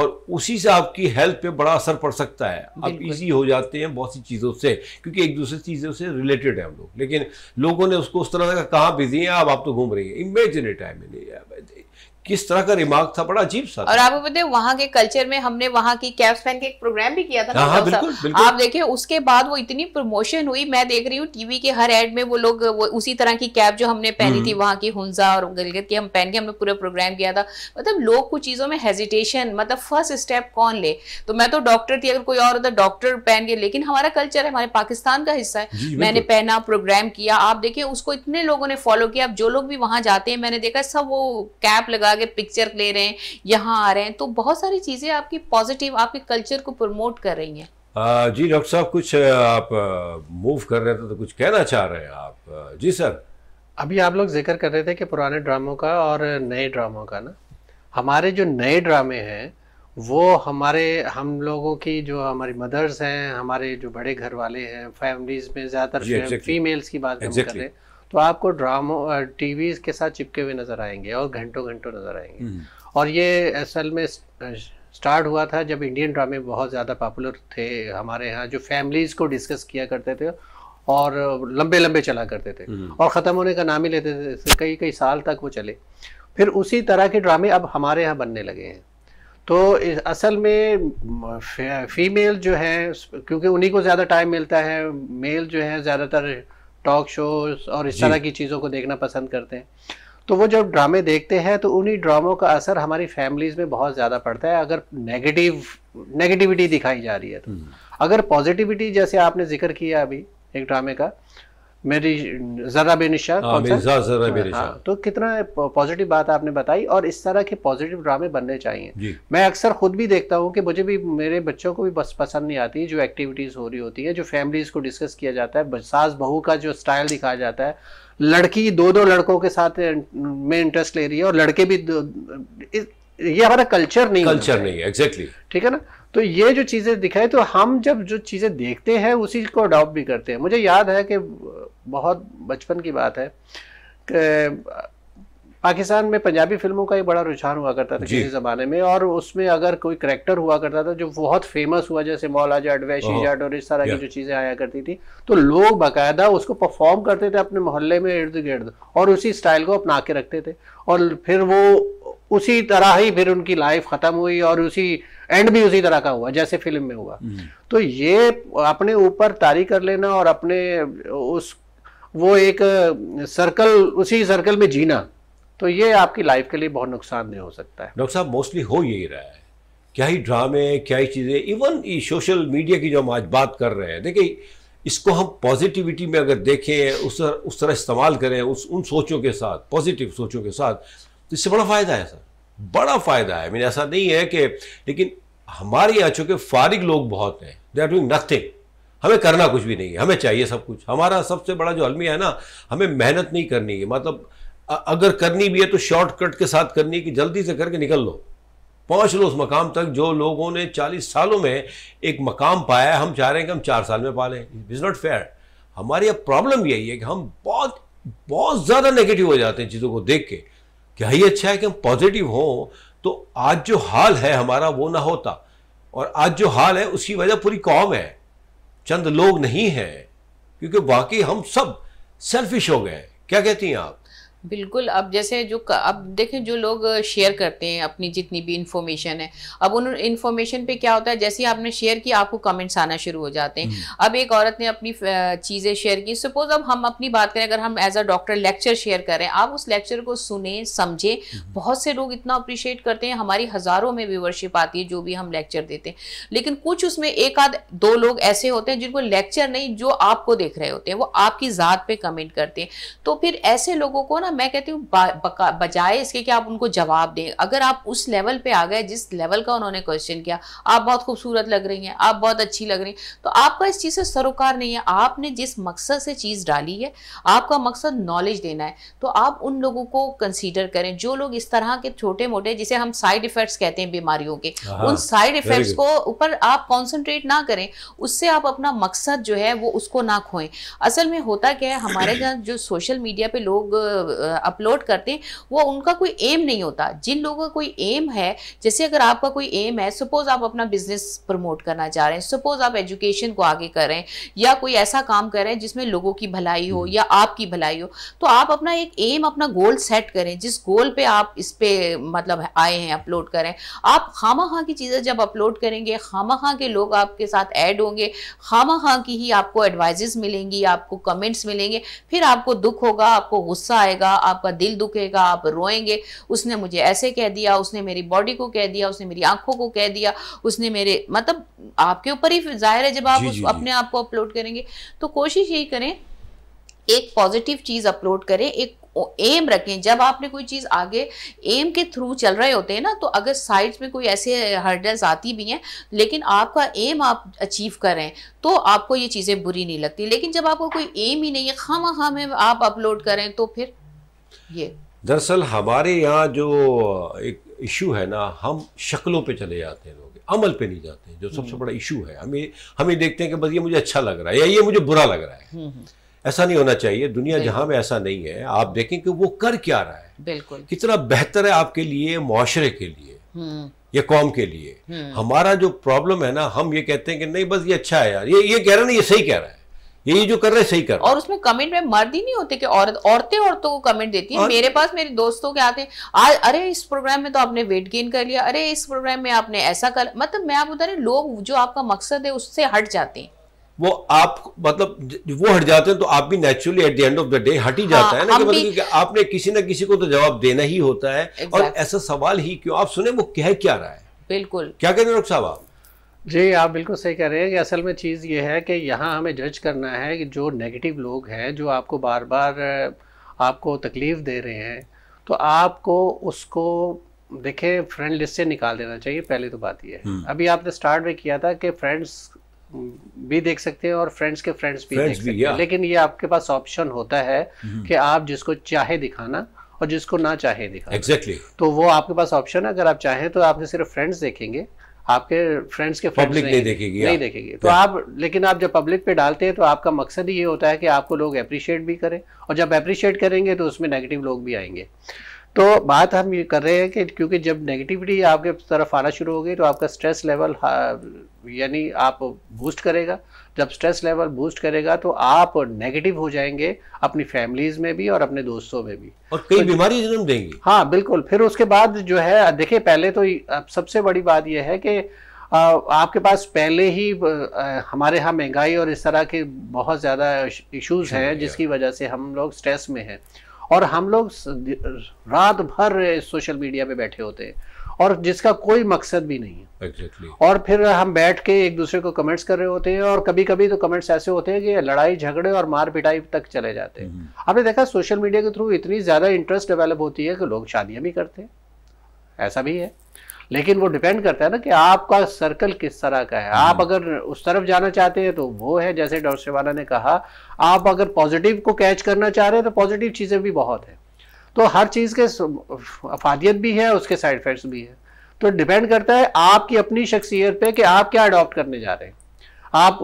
S1: और उसी से आपकी हेल्थ पे बड़ा असर पड़ सकता है आप इजी हो जाते हैं बहुत सी चीज़ों से क्योंकि एक दूसरे चीज़ों से रिलेटेड है हम लोग लेकिन लोगों ने उसको उस तरह से कहाँ बिजी है आप, आप तो घूम रही है इमेजिनेट टाइम किस तरह का रिमार्क था बड़ा अजीब सा और
S2: आपको पता है वहाँ के कल्चर में हमने वहाँ की कैप्स पहन के एक प्रोग्राम भी किया था हाँ, हाँ बिल्कुल, बिल्कुल। आप देखिए उसके बाद वो इतनी प्रमोशन हुई मैं देख रही हूँ टीवी के हर एड में वो लोग वो उसी तरह की कैप जो हमने पहनी थी हम्म। वहाँ की हुंजा और गलगत की हम पहन के हमने पूरा प्रोग्राम किया था मतलब लोग कुछ चीजों में हेजिटेशन मतलब फर्स्ट स्टेप कौन ले तो मैं तो डॉक्टर थी अगर कोई और होता डॉक्टर पहन के लेकिन हमारा कल्चर है हमारे पाकिस्तान का हिस्सा है मैंने पहना प्रोग्राम किया आप देखिए उसको इतने लोगों ने फॉलो किया अब जो लोग भी वहां जाते हैं मैंने देखा सब वो कैप लगा आगे पिक्चर ले रहे हैं यहाँ आ रहे हैं तो बहुत सारी चीज़ें आपकी पॉजिटिव आपके कल्चर को प्रमोट कर रही
S1: हैं जी डॉक्टर साहब कुछ आप मूव कर रहे थे तो कुछ कहना चाह रहे हैं आप
S3: जी सर अभी आप लोग जिक्र कर रहे थे कि पुराने ड्रामों का और नए ड्रामों का ना हमारे जो नए ड्रामे हैं वो हमारे हम लोगों की जो हमारी मदर्स हैं हमारे जो बड़े घर वाले हैं फैमिलीज में ज़्यादातर फीमेल्स की बात exactly. हम कर रहे हैं तो आपको ड्रामो टीवी के साथ चिपके हुए नजर आएंगे और घंटों घंटों नजर आएंगे हम्म। और ये असल में स्टार्ट हुआ था जब इंडियन ड्रामे बहुत ज़्यादा पॉपुलर थे हमारे यहाँ जो फैमिलीज़ को डिस्कस किया करते थे और लंबे लंबे चला करते थे हम्म। और ख़त्म होने का नाम ही लेते थे कई कई साल तक वो चले फिर उसी तरह के ड्रामे अब हमारे यहाँ बनने लगे हैं तो असल में फीमेल जो है क्योंकि उन्हीं को ज़्यादा टाइम मिलता है मेल जो है ज़्यादातर टॉक शोज और इस तरह की चीज़ों को देखना पसंद करते हैं तो वो जब ड्रामे देखते हैं तो उन्हीं ड्रामों का असर हमारी फैमिलीज में बहुत ज़्यादा पड़ता है अगर नेगेटिव नेगेटिविटी दिखाई जा रही है तो हम्म। अगर पॉजिटिविटी जैसे आपने जिक्र किया अभी एक ड्रामे का मेरी जरा बेनिशा हाँ, जरा हाँ, तो कितना पॉजिटिव बात आपने बताई और इस तरह के पॉजिटिव ड्रामे बनने चाहिए मैं अक्सर खुद भी देखता हूँ कि मुझे भी मेरे बच्चों को भी बस पसंद नहीं आती जो एक्टिविटीज़ हो रही होती है जो फैमिलीज़ को डिस्कस किया जाता है सास बहू का जो स्टाइल दिखाया जाता है लड़की दो दो लड़कों के साथ में इंटरेस्ट ले रही है और लड़के भी ये हमारा कल्चर नहीं कल्चर नहीं है एग्जैक्टली ठीक है ना तो ये जो चीज़ें दिखाई तो हम जब जो चीज़ें देखते हैं उसी को अडॉप्ट भी करते हैं मुझे याद है कि बहुत बचपन की बात है कि पाकिस्तान में पंजाबी फिल्मों का ही बड़ा रुझान हुआ करता था किसी ज़माने में और उसमें अगर कोई करेक्टर हुआ करता था जो बहुत फेमस हुआ जैसे मौला जाट वैशी जाट और इस तरह की जो चीज़ें आया करती थी तो लोग बाकायदा उसको परफॉर्म करते थे अपने मोहल्ले में इर्द गिर्द और उसी स्टाइल को अपना के रखते थे और फिर वो उसी तरह ही फिर उनकी लाइफ खत्म हुई और उसी एंड भी उसी तरह का हुआ जैसे फिल्म में हुआ हम्म। तो ये अपने ऊपर तारी कर लेना और अपने उस वो एक सर्कल उसी सर्कल में जीना तो ये आपकी लाइफ के लिए बहुत नुकसानदेह हो सकता है
S1: डॉक्टर साहब मोस्टली हो यही रहा है क्या ही ड्रामे क्या ही चीज़ें इवन ये सोशल मीडिया की जो हम आज बात कर रहे हैं देखिए इसको हम पॉजिटिविटी में अगर देखें उस उस तरह इस्तेमाल करें उस उन सोचों के साथ पॉजिटिव सोचों के साथ तो इससे बड़ा फ़ायदा है सर बड़ा फ़ायदा है मीन ऐसा नहीं है कि लेकिन हमारे यहाँ चूंकि फारिग लोग बहुत हैं दे आर डूइंग नथिंग हमें करना कुछ भी नहीं है हमें चाहिए सब कुछ हमारा सबसे बड़ा जो अलमिया है ना हमें मेहनत नहीं करनी है मतलब अगर करनी भी है तो शॉर्टकट के साथ करनी है कि जल्दी से करके निकल लो पहुंच लो उस मकाम तक जो लोगों ने 40 सालों में एक मकाम पाया है हम चाह रहे हैं कि हम चार साल में पा लें इज़ नॉट फेयर हमारी अब प्रॉब्लम यही है कि हम बहुत बहुत ज़्यादा नेगेटिव हो जाते हैं चीज़ों को देख के क्या ही अच्छा है कि हम पॉजिटिव हों तो आज जो हाल है हमारा वो ना होता और आज जो हाल है उसकी वजह पूरी कौम है चंद लोग नहीं है क्योंकि बाकी हम सब सेल्फिश हो गए क्या कहती हैं आप
S2: बिल्कुल अब जैसे जो अब देखें जो लोग शेयर करते हैं अपनी जितनी भी इन्फॉर्मेशन है अब उन इन्फॉर्मेशन पे क्या होता है जैसे ही आपने शेयर की आपको कमेंट्स आना शुरू हो जाते हैं हम्म। अब एक औरत ने अपनी चीज़ें शेयर की सपोज अब हम अपनी बात करें अगर हम as a doctor lecture share करें आप उस लेक्चर को सुने समझे हम्म। बहुत से लोग इतना अप्रिशिएट करते हैं हमारी हज़ारों में व्यूवरशिप आती है जो भी हम लेक्चर देते हैं लेकिन कुछ उसमें एक आध दो लोग ऐसे होते हैं जिनको लेक्चर नहीं जो आपको देख रहे होते हैं वो आपकी ज़ात पर कमेंट करते हैं तो फिर ऐसे लोगों को ना मैं कहती हूँ बजाय इसके कि आप उनको जवाब दें अगर आप उस लेवल पे आ गए जिस लेवल का उन्होंने क्वेश्चन किया आप बहुत खूबसूरत लग रही हैं आप बहुत अच्छी लग रही हैं तो आपका इस चीज़ से सरोकार नहीं है आपने जिस मकसद से चीज़ डाली है आपका मकसद नॉलेज देना है तो आप उन लोगों को कंसिडर करें जो लोग इस तरह के छोटे मोटे जिसे हम साइड इफेक्ट्स कहते हैं बीमारियों के हाँ, उन साइड इफेक्ट्स को ऊपर आप कॉन्सेंट्रेट ना करें उससे आप अपना मकसद जो है वो उसको ना खोएं असल में होता क्या है हमारे यहाँ जो सोशल मीडिया पे लोग अपलोड करते हैं वो उनका कोई एम नहीं होता जिन लोगों का कोई एम है जैसे अगर आपका कोई एम है सपोज़ आप अपना बिजनेस प्रमोट करना चाह रहे हैं सपोज़ आप एजुकेशन को आगे कर रहे हैं या कोई ऐसा काम कर रहे हैं जिसमें लोगों की भलाई हो हम्म। या आपकी भलाई हो तो आप अपना एक एम अपना गोल सेट करें जिस गोल पे आप इस पर मतलब आए हैं अपलोड करें आप खामा खां की चीज़ें जब अपलोड करेंगे खामा खां के लोग आपके साथ ऐड होंगे खामा खां की ही आपको एडवाइजेस मिलेंगी आपको कमेंट्स मिलेंगे फिर आपको दुख होगा आपको गुस्सा आएगा जाएगा आपका दिल दुखेगा आप रोएंगे उसने मुझे ऐसे कह दिया उसने मेरी बॉडी को कह दिया उसने मेरी आंखों को कह दिया उसने मेरे मतलब आपके ऊपर ही जाहिर है जब आप जी, जी, अपने आप को अपलोड करेंगे तो कोशिश यही करें एक पॉजिटिव चीज़ अपलोड करें एक एम रखें जब आपने कोई चीज़ आगे एम के थ्रू चल रहे होते हैं ना तो अगर साइड्स में कोई ऐसे हर्डल्स आती भी हैं लेकिन आपका एम आप अचीव करें तो आपको ये चीज़ें बुरी नहीं लगती लेकिन जब आपको कोई एम ही नहीं है खामा खामे आप अपलोड करें तो फिर ये
S1: दरअसल हमारे यहाँ जो एक इशू है ना हम शक्लों पे चले जाते हैं लोग अमल पे नहीं जाते हैं जो सबसे हम्म। बड़ा इशू है हमें हमें देखते हैं कि बस ये मुझे अच्छा लग रहा है या ये मुझे बुरा लग रहा है हम्म, हम्म। ऐसा नहीं होना चाहिए दुनिया जहां में ऐसा नहीं है आप देखें कि वो कर क्या रहा है बिल्कुल कितना बेहतर है आपके लिए माशरे के लिए या कौम के लिए हमारा जो प्रॉब्लम है ना हम ये कहते हैं कि नहीं बस ये अच्छा है यार ये ये कह रहा है ना ये सही कह रहा है ये जो कर रहे सही कर
S2: और उसमें कमेंट में मर्द ही नहीं होते कि औरत औरतें औरतों को कमेंट देती है मेरे पास मेरे दोस्तों के आते हैं अरे इस प्रोग्राम में तो आपने वेट गेन कर लिया अरे इस प्रोग्राम में आपने ऐसा कर मतलब मैं आप बता रही लोग जो आपका मकसद है उससे हट जाते हैं
S1: वो आप मतलब वो हट जाते हैं तो आप भी naturally at the end of the day हट ही जाता हाँ, है ना कि मतलब कि आपने किसी ना किसी को तो जवाब देना ही होता है और ऐसा सवाल ही क्यों आप सुने वो कह क्या रहा है बिल्कुल क्या कहते हैं डॉक्टर साहब आप
S3: जी आप बिल्कुल सही कह रहे हैं कि असल में चीज़ ये है कि यहाँ हमें जज करना है कि जो नेगेटिव लोग हैं जो आपको बार बार आपको तकलीफ़ दे रहे हैं तो आपको उसको देखें फ्रेंड लिस्ट से निकाल देना चाहिए पहले तो बात ये है हम्म। अभी आपने स्टार्ट में किया था कि फ्रेंड्स भी देख सकते हैं और फ्रेंड्स के फ्रेंड्स भी फ्रेंड्स देख भी, सकते हैं लेकिन ये आपके पास ऑप्शन होता है हम्म। कि आप जिसको चाहे दिखाना और जिसको ना चाहे दिखाना
S1: एग्जैक्टली exactly.
S3: तो वो आपके पास ऑप्शन है अगर आप चाहें तो आपके सिर्फ फ्रेंड्स देखेंगे आपके फ्रेंड्स के पब्लिक नहीं, नहीं देखेगी नहीं हाँ। देखेगी तो आप लेकिन आप जब पब्लिक पे डालते हैं तो आपका मकसद ही ये होता है कि आपको लोग अप्रिशिएट भी करें और जब अप्रिशिएट करेंगे तो उसमें नेगेटिव लोग भी आएंगे तो बात हम ये कर रहे हैं कि क्योंकि जब नेगेटिविटी आपके तरफ आना शुरू हो गई तो आपका स्ट्रेस लेवल हाँ, यानी आप बूस्ट करेगा जब स्ट्रेस लेवल बूस्ट करेगा तो आप नेगेटिव हो जाएंगे अपनी फैमिलीज में भी और अपने दोस्तों में भी और कई तो बीमारी जन्म देंगे हाँ बिल्कुल फिर उसके बाद जो है देखिए पहले तो सबसे बड़ी बात यह है कि आपके पास पहले ही हमारे यहाँ महंगाई और इस तरह के बहुत ज़्यादा इश्यूज हैं जिसकी वजह से हम लोग स्ट्रेस में हैं और हम लोग रात भर सोशल मीडिया पे बैठे होते हैं और जिसका कोई मकसद भी नहीं
S1: है exactly.
S3: और फिर हम बैठ के एक दूसरे को कमेंट्स कर रहे होते हैं और कभी कभी तो कमेंट्स ऐसे होते हैं कि लड़ाई झगड़े और मार पिटाई तक चले जाते हैं हम्म। आपने देखा सोशल मीडिया के थ्रू इतनी ज़्यादा इंटरेस्ट डेवलप होती है कि लोग शादियाँ भी करते हैं ऐसा भी है लेकिन वो डिपेंड करता है ना कि आपका सर्कल किस तरह का है आप हम्म। अगर उस तरफ जाना चाहते हैं तो वो है जैसे डॉक्टर शिवाना ने कहा आप अगर पॉजिटिव को कैच करना चाह रहे हैं तो पॉजिटिव चीज़ें भी बहुत है तो हर चीज़ के अफादियत भी है उसके साइड इफेक्ट्स भी है तो डिपेंड करता है आपकी अपनी शख्सियत पे कि आप क्या अडॉप्ट करने जा रहे हैं आप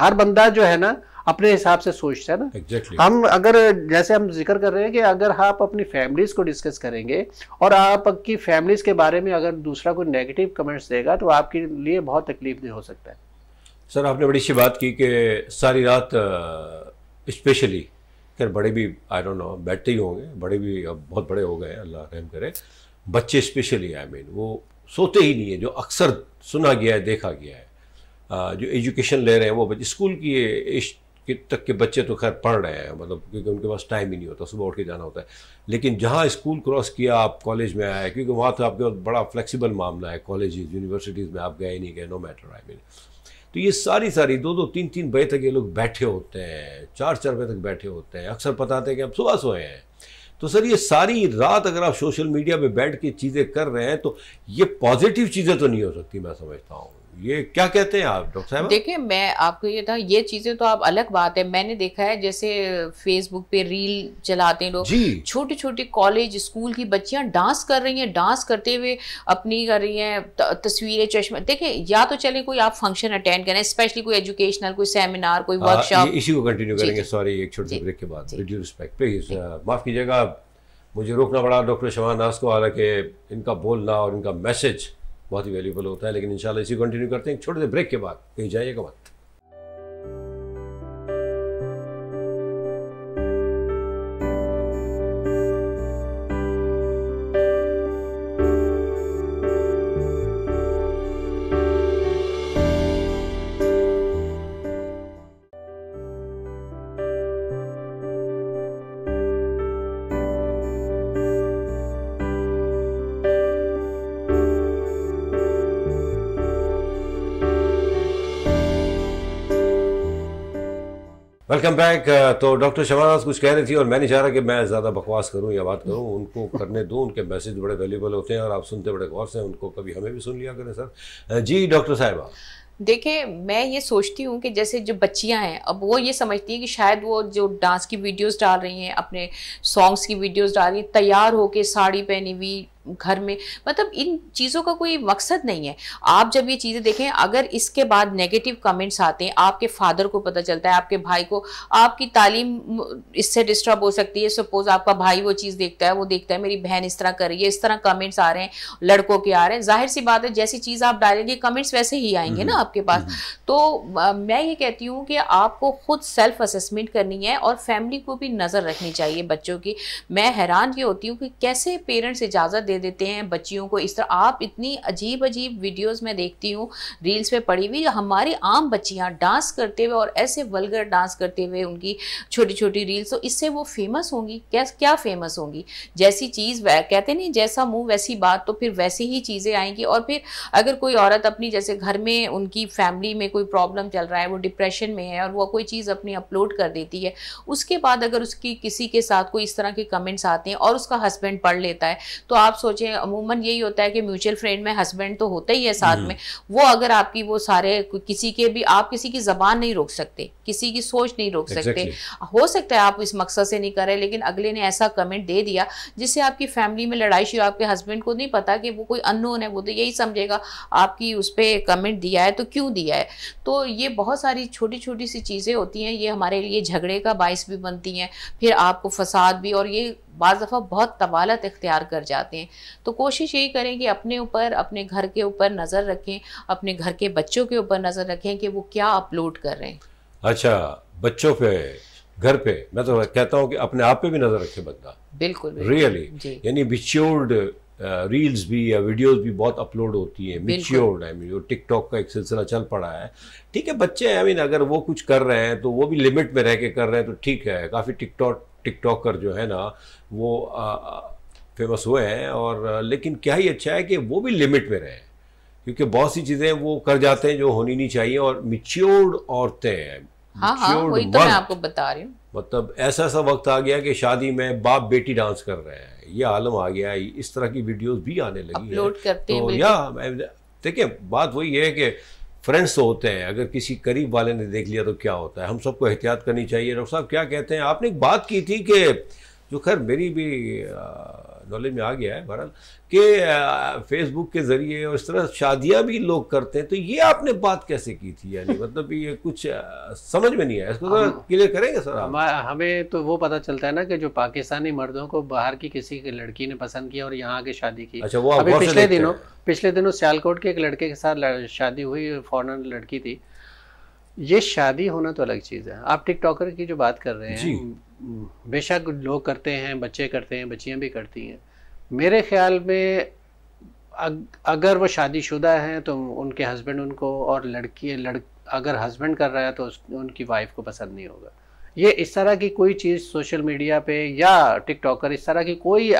S3: हर बंदा जो है ना अपने हिसाब से सोचता है ना exactly. हम अगर जैसे हम जिक्र कर रहे हैं कि अगर आप हाँ अपनी फैमिलीज को डिस्कस करेंगे और आपकी फैमिलीज के बारे में अगर दूसरा कोई नेगेटिव कमेंट्स देगा तो आपके लिए बहुत तकलीफ दे हो सकता है
S1: सर आपने बड़ी अच्छी बात की कि सारी रात स्पेशली खैर बड़े भी आई डोंट नो बैठते ही होंगे बड़े भी अब बहुत बड़े हो गए अल्लाह रहम करे बच्चे स्पेशली आई मीन वो सोते ही नहीं है जो अक्सर सुना गया है देखा गया है जो एजुकेशन ले रहे हैं वो बच्चे स्कूल की एज के तक के बच्चे तो खैर पढ़ रहे हैं मतलब क्योंकि उनके पास टाइम ही नहीं होता सुबह उठ के जाना होता है लेकिन जहाँ स्कूल क्रॉस किया आप कॉलेज में आए क्योंकि वहाँ तो आपके पास बड़ा फ्लेक्सिबल मामला है कॉलेज यूनिवर्सिटीज़ में आप गए नहीं गए नो मैटर आई मीन तो ये सारी सारी दो दो तीन तीन बजे तक ये लोग बैठे होते हैं चार चार बजे तक बैठे होते हैं अक्सर बताते हैं कि आप सुबह सोए हैं तो सर ये सारी रात अगर आप सोशल मीडिया पे बैठ के चीज़ें कर रहे हैं तो ये पॉजिटिव चीज़ें तो नहीं हो सकती मैं समझता हूँ ये क्या कहते हैं आप डॉक्टर साहब देखिए
S2: मैं आपको ये था ये चीज़ें तो आप अलग बात है मैंने देखा है जैसे फेसबुक पे रील चलाते हैं लोग छोटी छोटी कॉलेज स्कूल की बच्चियां डांस कर रही हैं डांस करते हुए अपनी कर रही हैं तस्वीरें चश्मे देखिए या तो चले कोई आप फंक्शन अटेंड करें स्पेशली कोई एजुकेशनल कोई सेमिनार कोई वर्कशॉप हाँ, इसी को
S1: कंटिन्यू करेंगे सॉरी एक छोटे ब्रेक के बाद uh, माफ़ कीजिएगा मुझे रोकना पड़ा डॉक्टर शमान दास को तो हालांकि इनका बोलना और इनका मैसेज बहुत ही वैल्यूबल होता है लेकिन इंशाल्लाह इसी कंटिन्यू करते हैं छोटे से ब्रेक के बाद कहीं जाइएगा मत वेलकम बैक uh, तो डॉक्टर शबानाज कुछ कह रही थी और मैं नहीं चाह रहा कि मैं ज़्यादा बकवास करूं या बात करूं उनको करने दूं उनके मैसेज बड़े वैल्यूबल होते हैं और आप सुनते बड़े गौर से उनको कभी हमें भी सुन लिया करें सर uh, जी डॉक्टर साहब
S2: देखिए मैं ये सोचती हूँ कि जैसे जो बच्चियाँ हैं अब वो ये समझती हैं कि शायद वो जो डांस की वीडियोस डाल रही हैं अपने सॉन्ग्स की वीडियोस डाल रही हैं तैयार होकर साड़ी पहनी हुई घर में मतलब इन चीज़ों का कोई मकसद नहीं है आप जब ये चीज़ें देखें अगर इसके बाद नेगेटिव कमेंट्स आते हैं आपके फादर को पता चलता है आपके भाई को आपकी तालीम इससे डिस्टर्ब हो सकती है सपोज आपका भाई वो चीज़ देखता है वो देखता है मेरी बहन इस तरह कर रही है इस तरह कमेंट्स आ रहे हैं लड़कों के आ रहे हैं जाहिर सी बात है जैसी चीज़ आप डालेंगे कमेंट्स वैसे ही आएंगे ना हम्म, आपके पास हम्म। तो मैं ये कहती हूँ कि आपको खुद सेल्फ असेसमेंट करनी है और फैमिली को भी नज़र रखनी चाहिए बच्चों की मैं हैरान ये होती हूँ कि कैसे पेरेंट्स इजाज़त दे देते हैं बच्चियों को इस तरह आप इतनी अजीब अजीब वीडियोस में देखती हूँ रील्स पे पड़ी हुई हमारी आम बच्चियाँ डांस करते हुए और ऐसे वलगर डांस करते हुए उनकी छोटी छोटी रील्स तो इससे वो फेमस होंगी क्या क्या फेमस होंगी जैसी चीज़ कहते नहीं जैसा मुँह वैसी बात तो फिर वैसी ही चीज़ें आएंगी और फिर अगर कोई औरत अपनी जैसे घर में उनकी फैमिली में कोई प्रॉब्लम चल रहा है वो डिप्रेशन में है और वो कोई चीज़ अपनी अपलोड कर देती है उसके बाद अगर उसकी किसी के साथ कोई इस तरह के कमेंट्स आते हैं और उसका हस्बैंड पढ़ लेता है तो आप सोचें अमूमन यही होता है कि म्यूचुअल फ्रेंड में हस्बैंड तो होता ही है साथ हम्म। में वो अगर आपकी वो सारे किसी के भी आप किसी की जबान नहीं रोक सकते किसी की सोच नहीं रोक exactly. सकते हो सकता है आप इस मकसद से नहीं करें लेकिन अगले ने ऐसा कमेंट दे दिया जिससे आपकी फैमिली में लड़ाई शुरू आपके हस्बैंड को नहीं पता कि वो कोई अननोन है वो तो यही समझेगा आपकी उस पर कमेंट दिया है तो क्यों दिया है तो ये बहुत सारी छोटी छोटी सी चीज़ें होती हैं ये हमारे लिए झगड़े का बायस भी बनती हैं फिर आपको फसाद भी और ये बज़ दफ़ा बहुत तवालत इख्तियार कर जाते हैं तो कोशिश यही करें कि अपने ऊपर अपने घर के ऊपर नज़र रखें अपने घर के बच्चों के ऊपर नज़र रखें कि वो क्या अपलोड कर रहे हैं
S1: अच्छा बच्चों पे घर पे मैं तो कहता हूँ कि अपने आप पे भी नज़र रखे बंदा
S2: बिल्कुल रियली
S1: यानी बिच्योर्ड रील्स uh, भी या वीडियोस भी बहुत अपलोड होती है मिच्योर्ड आई मीन टिकटॉक का एक सिलसिला चल पड़ा है ठीक है बच्चे आई मीन अगर वो कुछ कर रहे हैं तो वो भी लिमिट में रह के कर रहे हैं तो ठीक है काफ़ी टिकटॉक टिकटॉकर जो है ना वो फेमस हुए हैं और लेकिन क्या ही अच्छा है कि वो भी लिमिट में रहें क्योंकि बहुत सी चीज़ें वो कर जाते हैं जो होनी नहीं चाहिए और मिच्योर्ड औरतें हैं हाँ हाँ वही तो मैं आपको बता रही हूँ मतलब ऐसा ऐसा वक्त आ गया कि शादी में बाप बेटी डांस कर रहे हैं ये आलम आ गया है इस तरह की वीडियोस भी आने लगी है
S2: करते तो हैं या
S1: देखिए बात वही है कि फ्रेंड्स तो होते हैं अगर किसी करीब वाले ने देख लिया तो क्या होता है हम सबको एहतियात करनी चाहिए डॉक्टर साहब क्या कहते हैं आपने एक बात की थी कि जो खैर मेरी भी आ, नॉलेज में आ गया है बहरहाल कि फेसबुक के ज़रिए और इस तरह शादियां भी लोग करते हैं तो ये आपने बात कैसे की थी
S3: यानी मतलब ये कुछ
S1: समझ में नहीं आया इसको थोड़ा तो क्लियर करेंगे सर हम
S3: हमें तो वो पता चलता है ना कि जो पाकिस्तानी मर्दों को बाहर की किसी की लड़की ने पसंद किया और यहाँ आके शादी की अच्छा वो अभी पिछले दिनों पिछले दिनों सियालकोट के एक लड़के के साथ शादी हुई फॉरनर लड़की थी ये शादी होना तो अलग चीज़ है आप टिकटॉकर की जो बात कर रहे हैं बेशक लोग करते हैं बच्चे करते हैं बच्चियां भी करती हैं मेरे ख्याल में अग, अगर वो शादीशुदा हैं तो उनके हस्बैंड उनको और लड़की लड़ अगर हस्बैंड कर रहा है तो उस, उनकी वाइफ को पसंद नहीं होगा ये इस तरह की कोई चीज़ सोशल मीडिया पे या टिकटॉकर इस तरह की कोई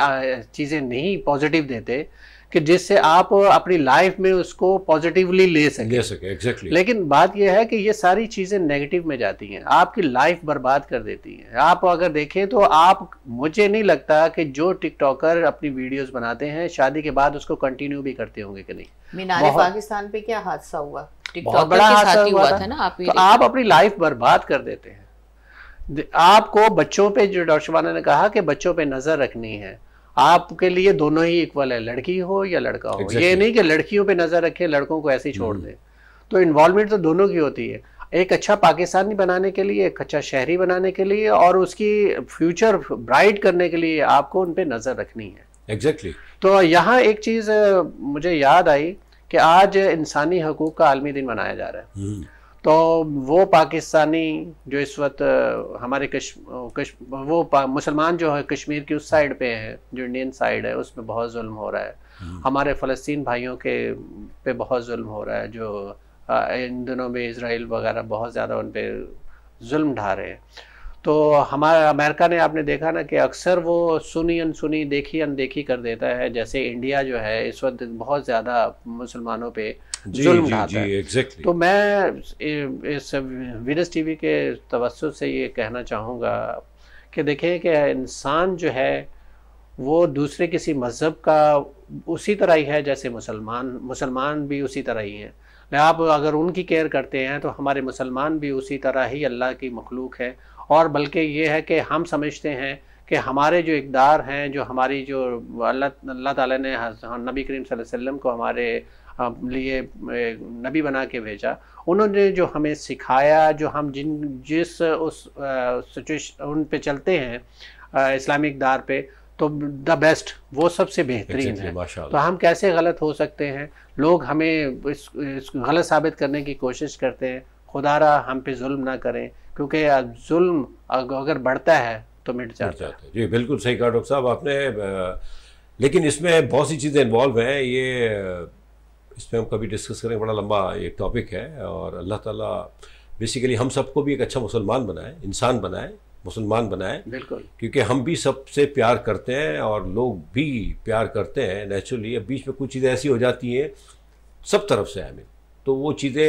S3: चीज़ें नहीं पॉजिटिव देते कि जिससे आप अपनी लाइफ में उसको पॉजिटिवली ले सके ले सके एग्जैक्टली exactly. लेकिन बात यह है कि ये सारी चीज़ें नेगेटिव में जाती हैं आपकी लाइफ बर्बाद कर देती हैं आप अगर देखें तो आप मुझे नहीं लगता कि जो टिकटॉकर अपनी वीडियोस बनाते हैं शादी के बाद उसको कंटिन्यू भी करते होंगे कि नहीं
S2: मीनारे पाकिस्तान पे क्या हादसा हुआ बहुत बड़ा हादसा हुआ था, ना आप तो आप
S3: अपनी लाइफ बर्बाद कर देते हैं आपको बच्चों पे जो डॉक्टर ने कहा कि बच्चों पे नज़र रखनी है आपके लिए दोनों ही इक्वल है लड़की हो या लड़का हो exactly. ये नहीं कि लड़कियों पे नजर रखे लड़कों को ऐसे ही छोड़ हम्म। दे तो इन्वॉल्वमेंट तो दोनों की होती है एक अच्छा पाकिस्तानी बनाने के लिए एक अच्छा शहरी बनाने के लिए और उसकी फ्यूचर ब्राइट करने के लिए आपको उन पर नज़र रखनी है
S1: एग्जैक्टली exactly.
S3: तो यहाँ एक चीज़ मुझे याद आई कि आज इंसानी हकूक़ का आलमी दिन मनाया जा रहा है हम्म। तो वो पाकिस्तानी जो इस वक्त हमारे कश, कश वो मुसलमान जो है कश्मीर की उस साइड पे है जो इंडियन साइड है उसमें बहुत जुल्म हो रहा है हम्म। हमारे फ़लस्तीन भाइयों के पे बहुत जुल्म हो रहा है जो इन दिनों में इसराइल वगैरह बहुत ज़्यादा उन पर जुल्म ढा रहे हैं तो हमारा अमेरिका ने आपने देखा ना कि अक्सर वो सुनी अनसुनी देखी अनदेखी कर देता है जैसे इंडिया जो है इस वक्त बहुत ज़्यादा मुसलमानों पर
S1: जुल्म ढाता है exactly.
S3: तो मैं इस वीरस टीवी के तवसु से ये कहना चाहूँगा कि देखें कि इंसान जो है वो दूसरे किसी मज़हब का उसी तरह ही है जैसे मुसलमान मुसलमान भी उसी तरह ही हैं आप अगर उनकी केयर करते हैं तो हमारे मुसलमान भी उसी तरह ही अल्लाह की मखलूक है और बल्कि ये है कि हम समझते हैं कि हमारे जो इकदार हैं जो हमारी जो अल्लाह अल्लाह ताला ने नबी करीम वसल्लम को हमारे लिए नबी बना के भेजा उन्होंने जो हमें सिखाया जो हम जिन जिस उस सिचुएशन उन पे चलते हैं इस्लामिक दार पे तो द बेस्ट वो सबसे बेहतरीन है तो हम कैसे गलत हो सकते हैं लोग हमें इस, इस गलत साबित करने की कोशिश करते हैं खुदा रहा हम पे जुल्म ना करें क्योंकि जुल्म अगर बढ़ता है तो मिट जाता, मिट
S1: जाता है जी बिल्कुल सही कहा डॉक्टर साहब आपने लेकिन इसमें बहुत सी चीज़ें इन्वॉल्व हैं ये इस पर हम कभी डिस्कस करें बड़ा लंबा एक टॉपिक है और अल्लाह ताला बेसिकली हम सबको भी एक अच्छा मुसलमान बनाए इंसान बनाए मुसलमान बनाए बिल्कुल क्योंकि हम भी सबसे प्यार करते हैं और लोग भी प्यार करते हैं नेचुरली अब बीच में कुछ चीज़ें ऐसी हो जाती हैं सब तरफ से हमें तो वो चीज़ें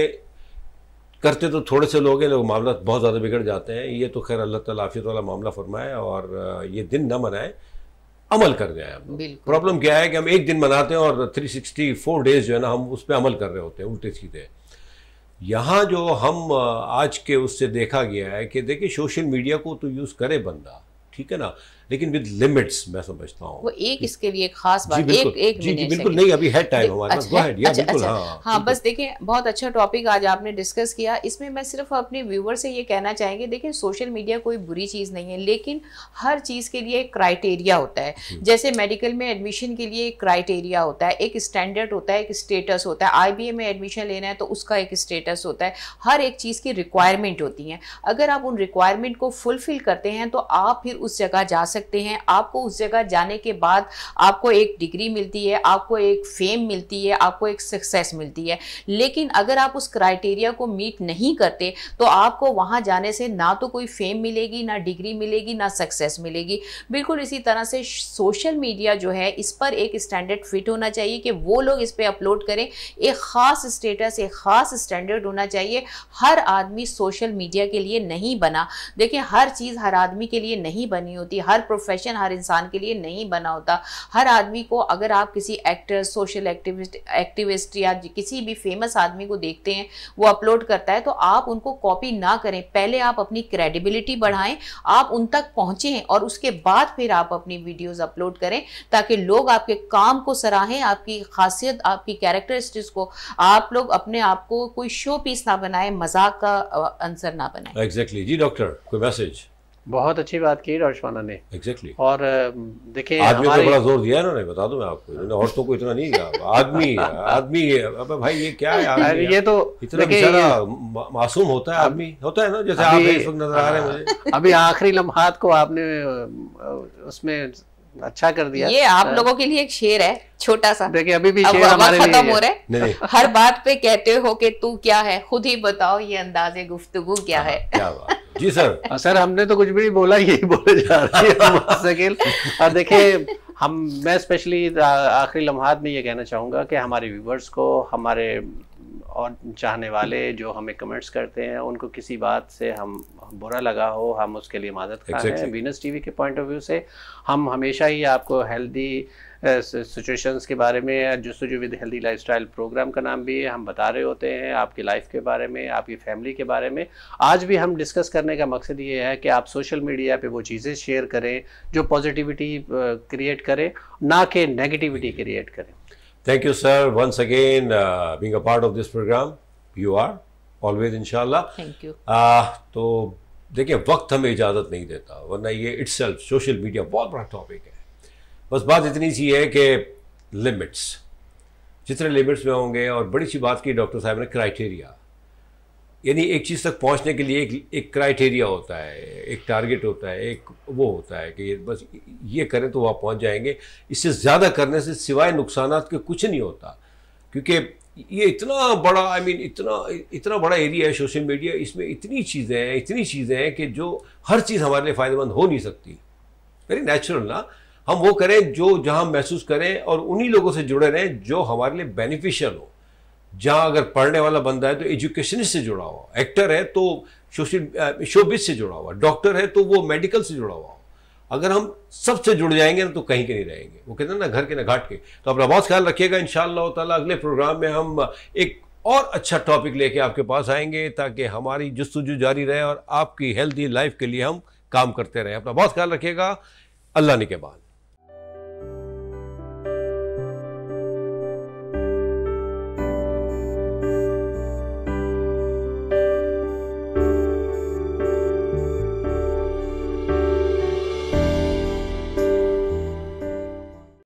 S1: करते तो थोड़े से लोग हैं लोग मामला बहुत ज़्यादा बिगड़ जाते हैं ये तो खैर अल्लाह ताला आफियत वाला मामला फरमाए और ये दिन ना मनाएं अमल कर गया है प्रॉब्लम क्या है कि हम एक दिन मनाते हैं और 364 डेज जो है ना हम उस पर अमल कर रहे होते हैं उल्टे सीधे यहाँ जो हम आज के उससे देखा गया है कि देखिए सोशल मीडिया को तो यूज़ करे बंदा ठीक है ना लेकिन विद लिमिट्स मैं समझता हूँ वो
S2: एक इसके लिए खास बात एक एक जी, जी, बिल्कुल नहीं अभी
S1: है टाइम हमारे पास अच्छा, अच्छा, अच्छा। हाँ,
S2: हाँ, बस देखिए बहुत अच्छा टॉपिक आज आपने डिस्कस किया इसमें मैं सिर्फ अपने व्यूवर से ये कहना चाहेंगे देखिए सोशल मीडिया कोई बुरी चीज़ नहीं है लेकिन हर चीज़ के लिए एक क्राइटेरिया होता है जैसे मेडिकल में एडमिशन के लिए एक क्राइटेरिया होता है एक स्टैंडर्ड होता है एक स्टेटस होता है आई में एडमिशन लेना है तो उसका एक स्टेटस होता है हर एक चीज़ की रिक्वायरमेंट होती है अगर आप उन रिक्वायरमेंट को फुलफिल करते हैं तो आप फिर उस जगह जा सकते हैं आपको उस जगह जाने के बाद आपको एक डिग्री मिलती है आपको एक फेम मिलती है आपको एक सक्सेस मिलती है लेकिन अगर आप उस क्राइटेरिया को मीट नहीं करते तो आपको वहां जाने से ना तो कोई फेम मिलेगी ना डिग्री मिलेगी ना सक्सेस मिलेगी बिल्कुल इसी तरह से सोशल मीडिया जो है इस पर एक स्टैंडर्ड फिट होना चाहिए कि वो लोग इस पर अपलोड करें एक ख़ास स्टेटस एक ख़ास स्टैंडर्ड होना चाहिए हर आदमी सोशल मीडिया के लिए नहीं बना देखिए हर चीज़ हर आदमी के लिए नहीं बनी होती हर प्रोफेशन हर इंसान के लिए नहीं बना होता हर आदमी को अगर आप किसी एक्टर सोशल एक्टिविस्ट एक्टिविस्ट या किसी भी फेमस आदमी को देखते हैं वो अपलोड करता है तो आप उनको कॉपी ना करें पहले आप अपनी क्रेडिबिलिटी बढ़ाएं आप उन तक पहुंचें और उसके बाद फिर आप अपनी वीडियोस अपलोड करें ताकि लोग आपके काम को सराहें आपकी खासियत आपकी कैरेक्टरिस्टिक्स को आप लोग अपने आप को कोई शो पीस ना बनाए मजाक का आंसर ना बनाए
S1: एग्जैक्टली exactly. जी डॉक्टर कोई मैसेज
S3: बहुत अच्छी बात की रोशवाना ने एग्जैक्टली exactly. और देखिए आदमी को तो बड़ा
S1: जोर दिया इन्होंने बता दूं मैं आपको इन्होंने औरतों को इतना नहीं दिया आदमी आदमी अब भाई ये क्या है आदमी ये तो इतना बेचारा
S3: मासूम होता है आदमी होता है ना जैसे आप इस वक्त नजर आ रहे हैं मुझे अभी आखिरी लम्हात को आपने उसमें अच्छा कर दिया ये आप हाँ। लोगों
S2: के लिए एक शेर है छोटा सा देखिए
S3: अभी भी शेर हमारे लिए खत्म हो रहा है
S2: हर बात पे कहते हो कि तू क्या है खुद ही बताओ ये अंदाजे गुफ्तगु क्या हाँ, है
S3: क्या जी सर हाँ, सर हमने तो कुछ भी नहीं बोला यही बोले जा रहे हैं और देखिए हम मैं स्पेशली आखिरी लम्हात में ये कहना चाहूंगा कि हमारे व्यूवर्स को हमारे और चाहने वाले जो हमें कमेंट्स करते हैं उनको किसी बात से हम बुरा लगा हो हम उसके लिए मदद कर रहे हैं वीनस टीवी के पॉइंट ऑफ व्यू से हम हमेशा ही आपको हेल्दी सिचुएशंस के बारे में Justuju with healthy lifestyle programme का नाम भी हम बता रहे होते हैं आपकी लाइफ के बारे में आपकी फैमिली के बारे में आज भी हम डिस्कस करने का मकसद ये है कि आप सोशल मीडिया पे वो चीज़ें शेयर करें जो पॉजिटिविटी क्रिएट करें ना कि नेगेटिविटी क्रिएट करें
S1: Thank you, sir. Once again, uh, being a part of this program, you are always, inshallah. Thank you. Uh, तो देखिए वक्त हमें इजाज़त नहीं देता वरना ये इट्स सोशल मीडिया बहुत बड़ा टॉपिक है बस बात इतनी सी है कि लिमिट्स जितने लिमिट्स में होंगे और बड़ी सी बात की डॉक्टर साहब ने क्राइटेरिया यानी एक चीज़ तक पहुंचने के लिए एक एक क्राइटेरिया होता है एक टारगेट होता है एक वो होता है कि बस ये करें तो वहाँ पहुंच जाएंगे इससे ज़्यादा करने से सिवाय नुकसान के कुछ नहीं होता क्योंकि ये इतना बड़ा आई I मीन mean, इतना इतना बड़ा एरिया है सोशल मीडिया इसमें इतनी चीज़ें हैं इतनी चीज़ें हैं कि जो हर चीज़ हमारे लिए फ़ायदेमंद हो नहीं सकती वेरी नेचुरल ना हम वो करें जो जहाँ महसूस करें और उन्हीं लोगों से जुड़े रहें जो हमारे लिए बेनिफिशियल हो जहाँ अगर पढ़ने वाला बंदा है तो एजुकेशनिस्ट से जुड़ा हुआ एक्टर है तो सोशल से जुड़ा हुआ डॉक्टर है तो वो मेडिकल से जुड़ा हुआ अगर हम सबसे जुड़ जाएंगे ना तो कहीं के नहीं रहेंगे वो कहते हैं ना घर के ना घाट के तो अपना बहुत ख्याल रखिएगा इन ताला अगले प्रोग्राम में हम एक और अच्छा टॉपिक लेके आपके पास आएंगे ताकि हमारी जस्तुजू जारी रहे और आपकी हेल्थी लाइफ के लिए हम काम करते रहें अपना बहुत ख्याल रखिएगा अल्लाह ने के बाद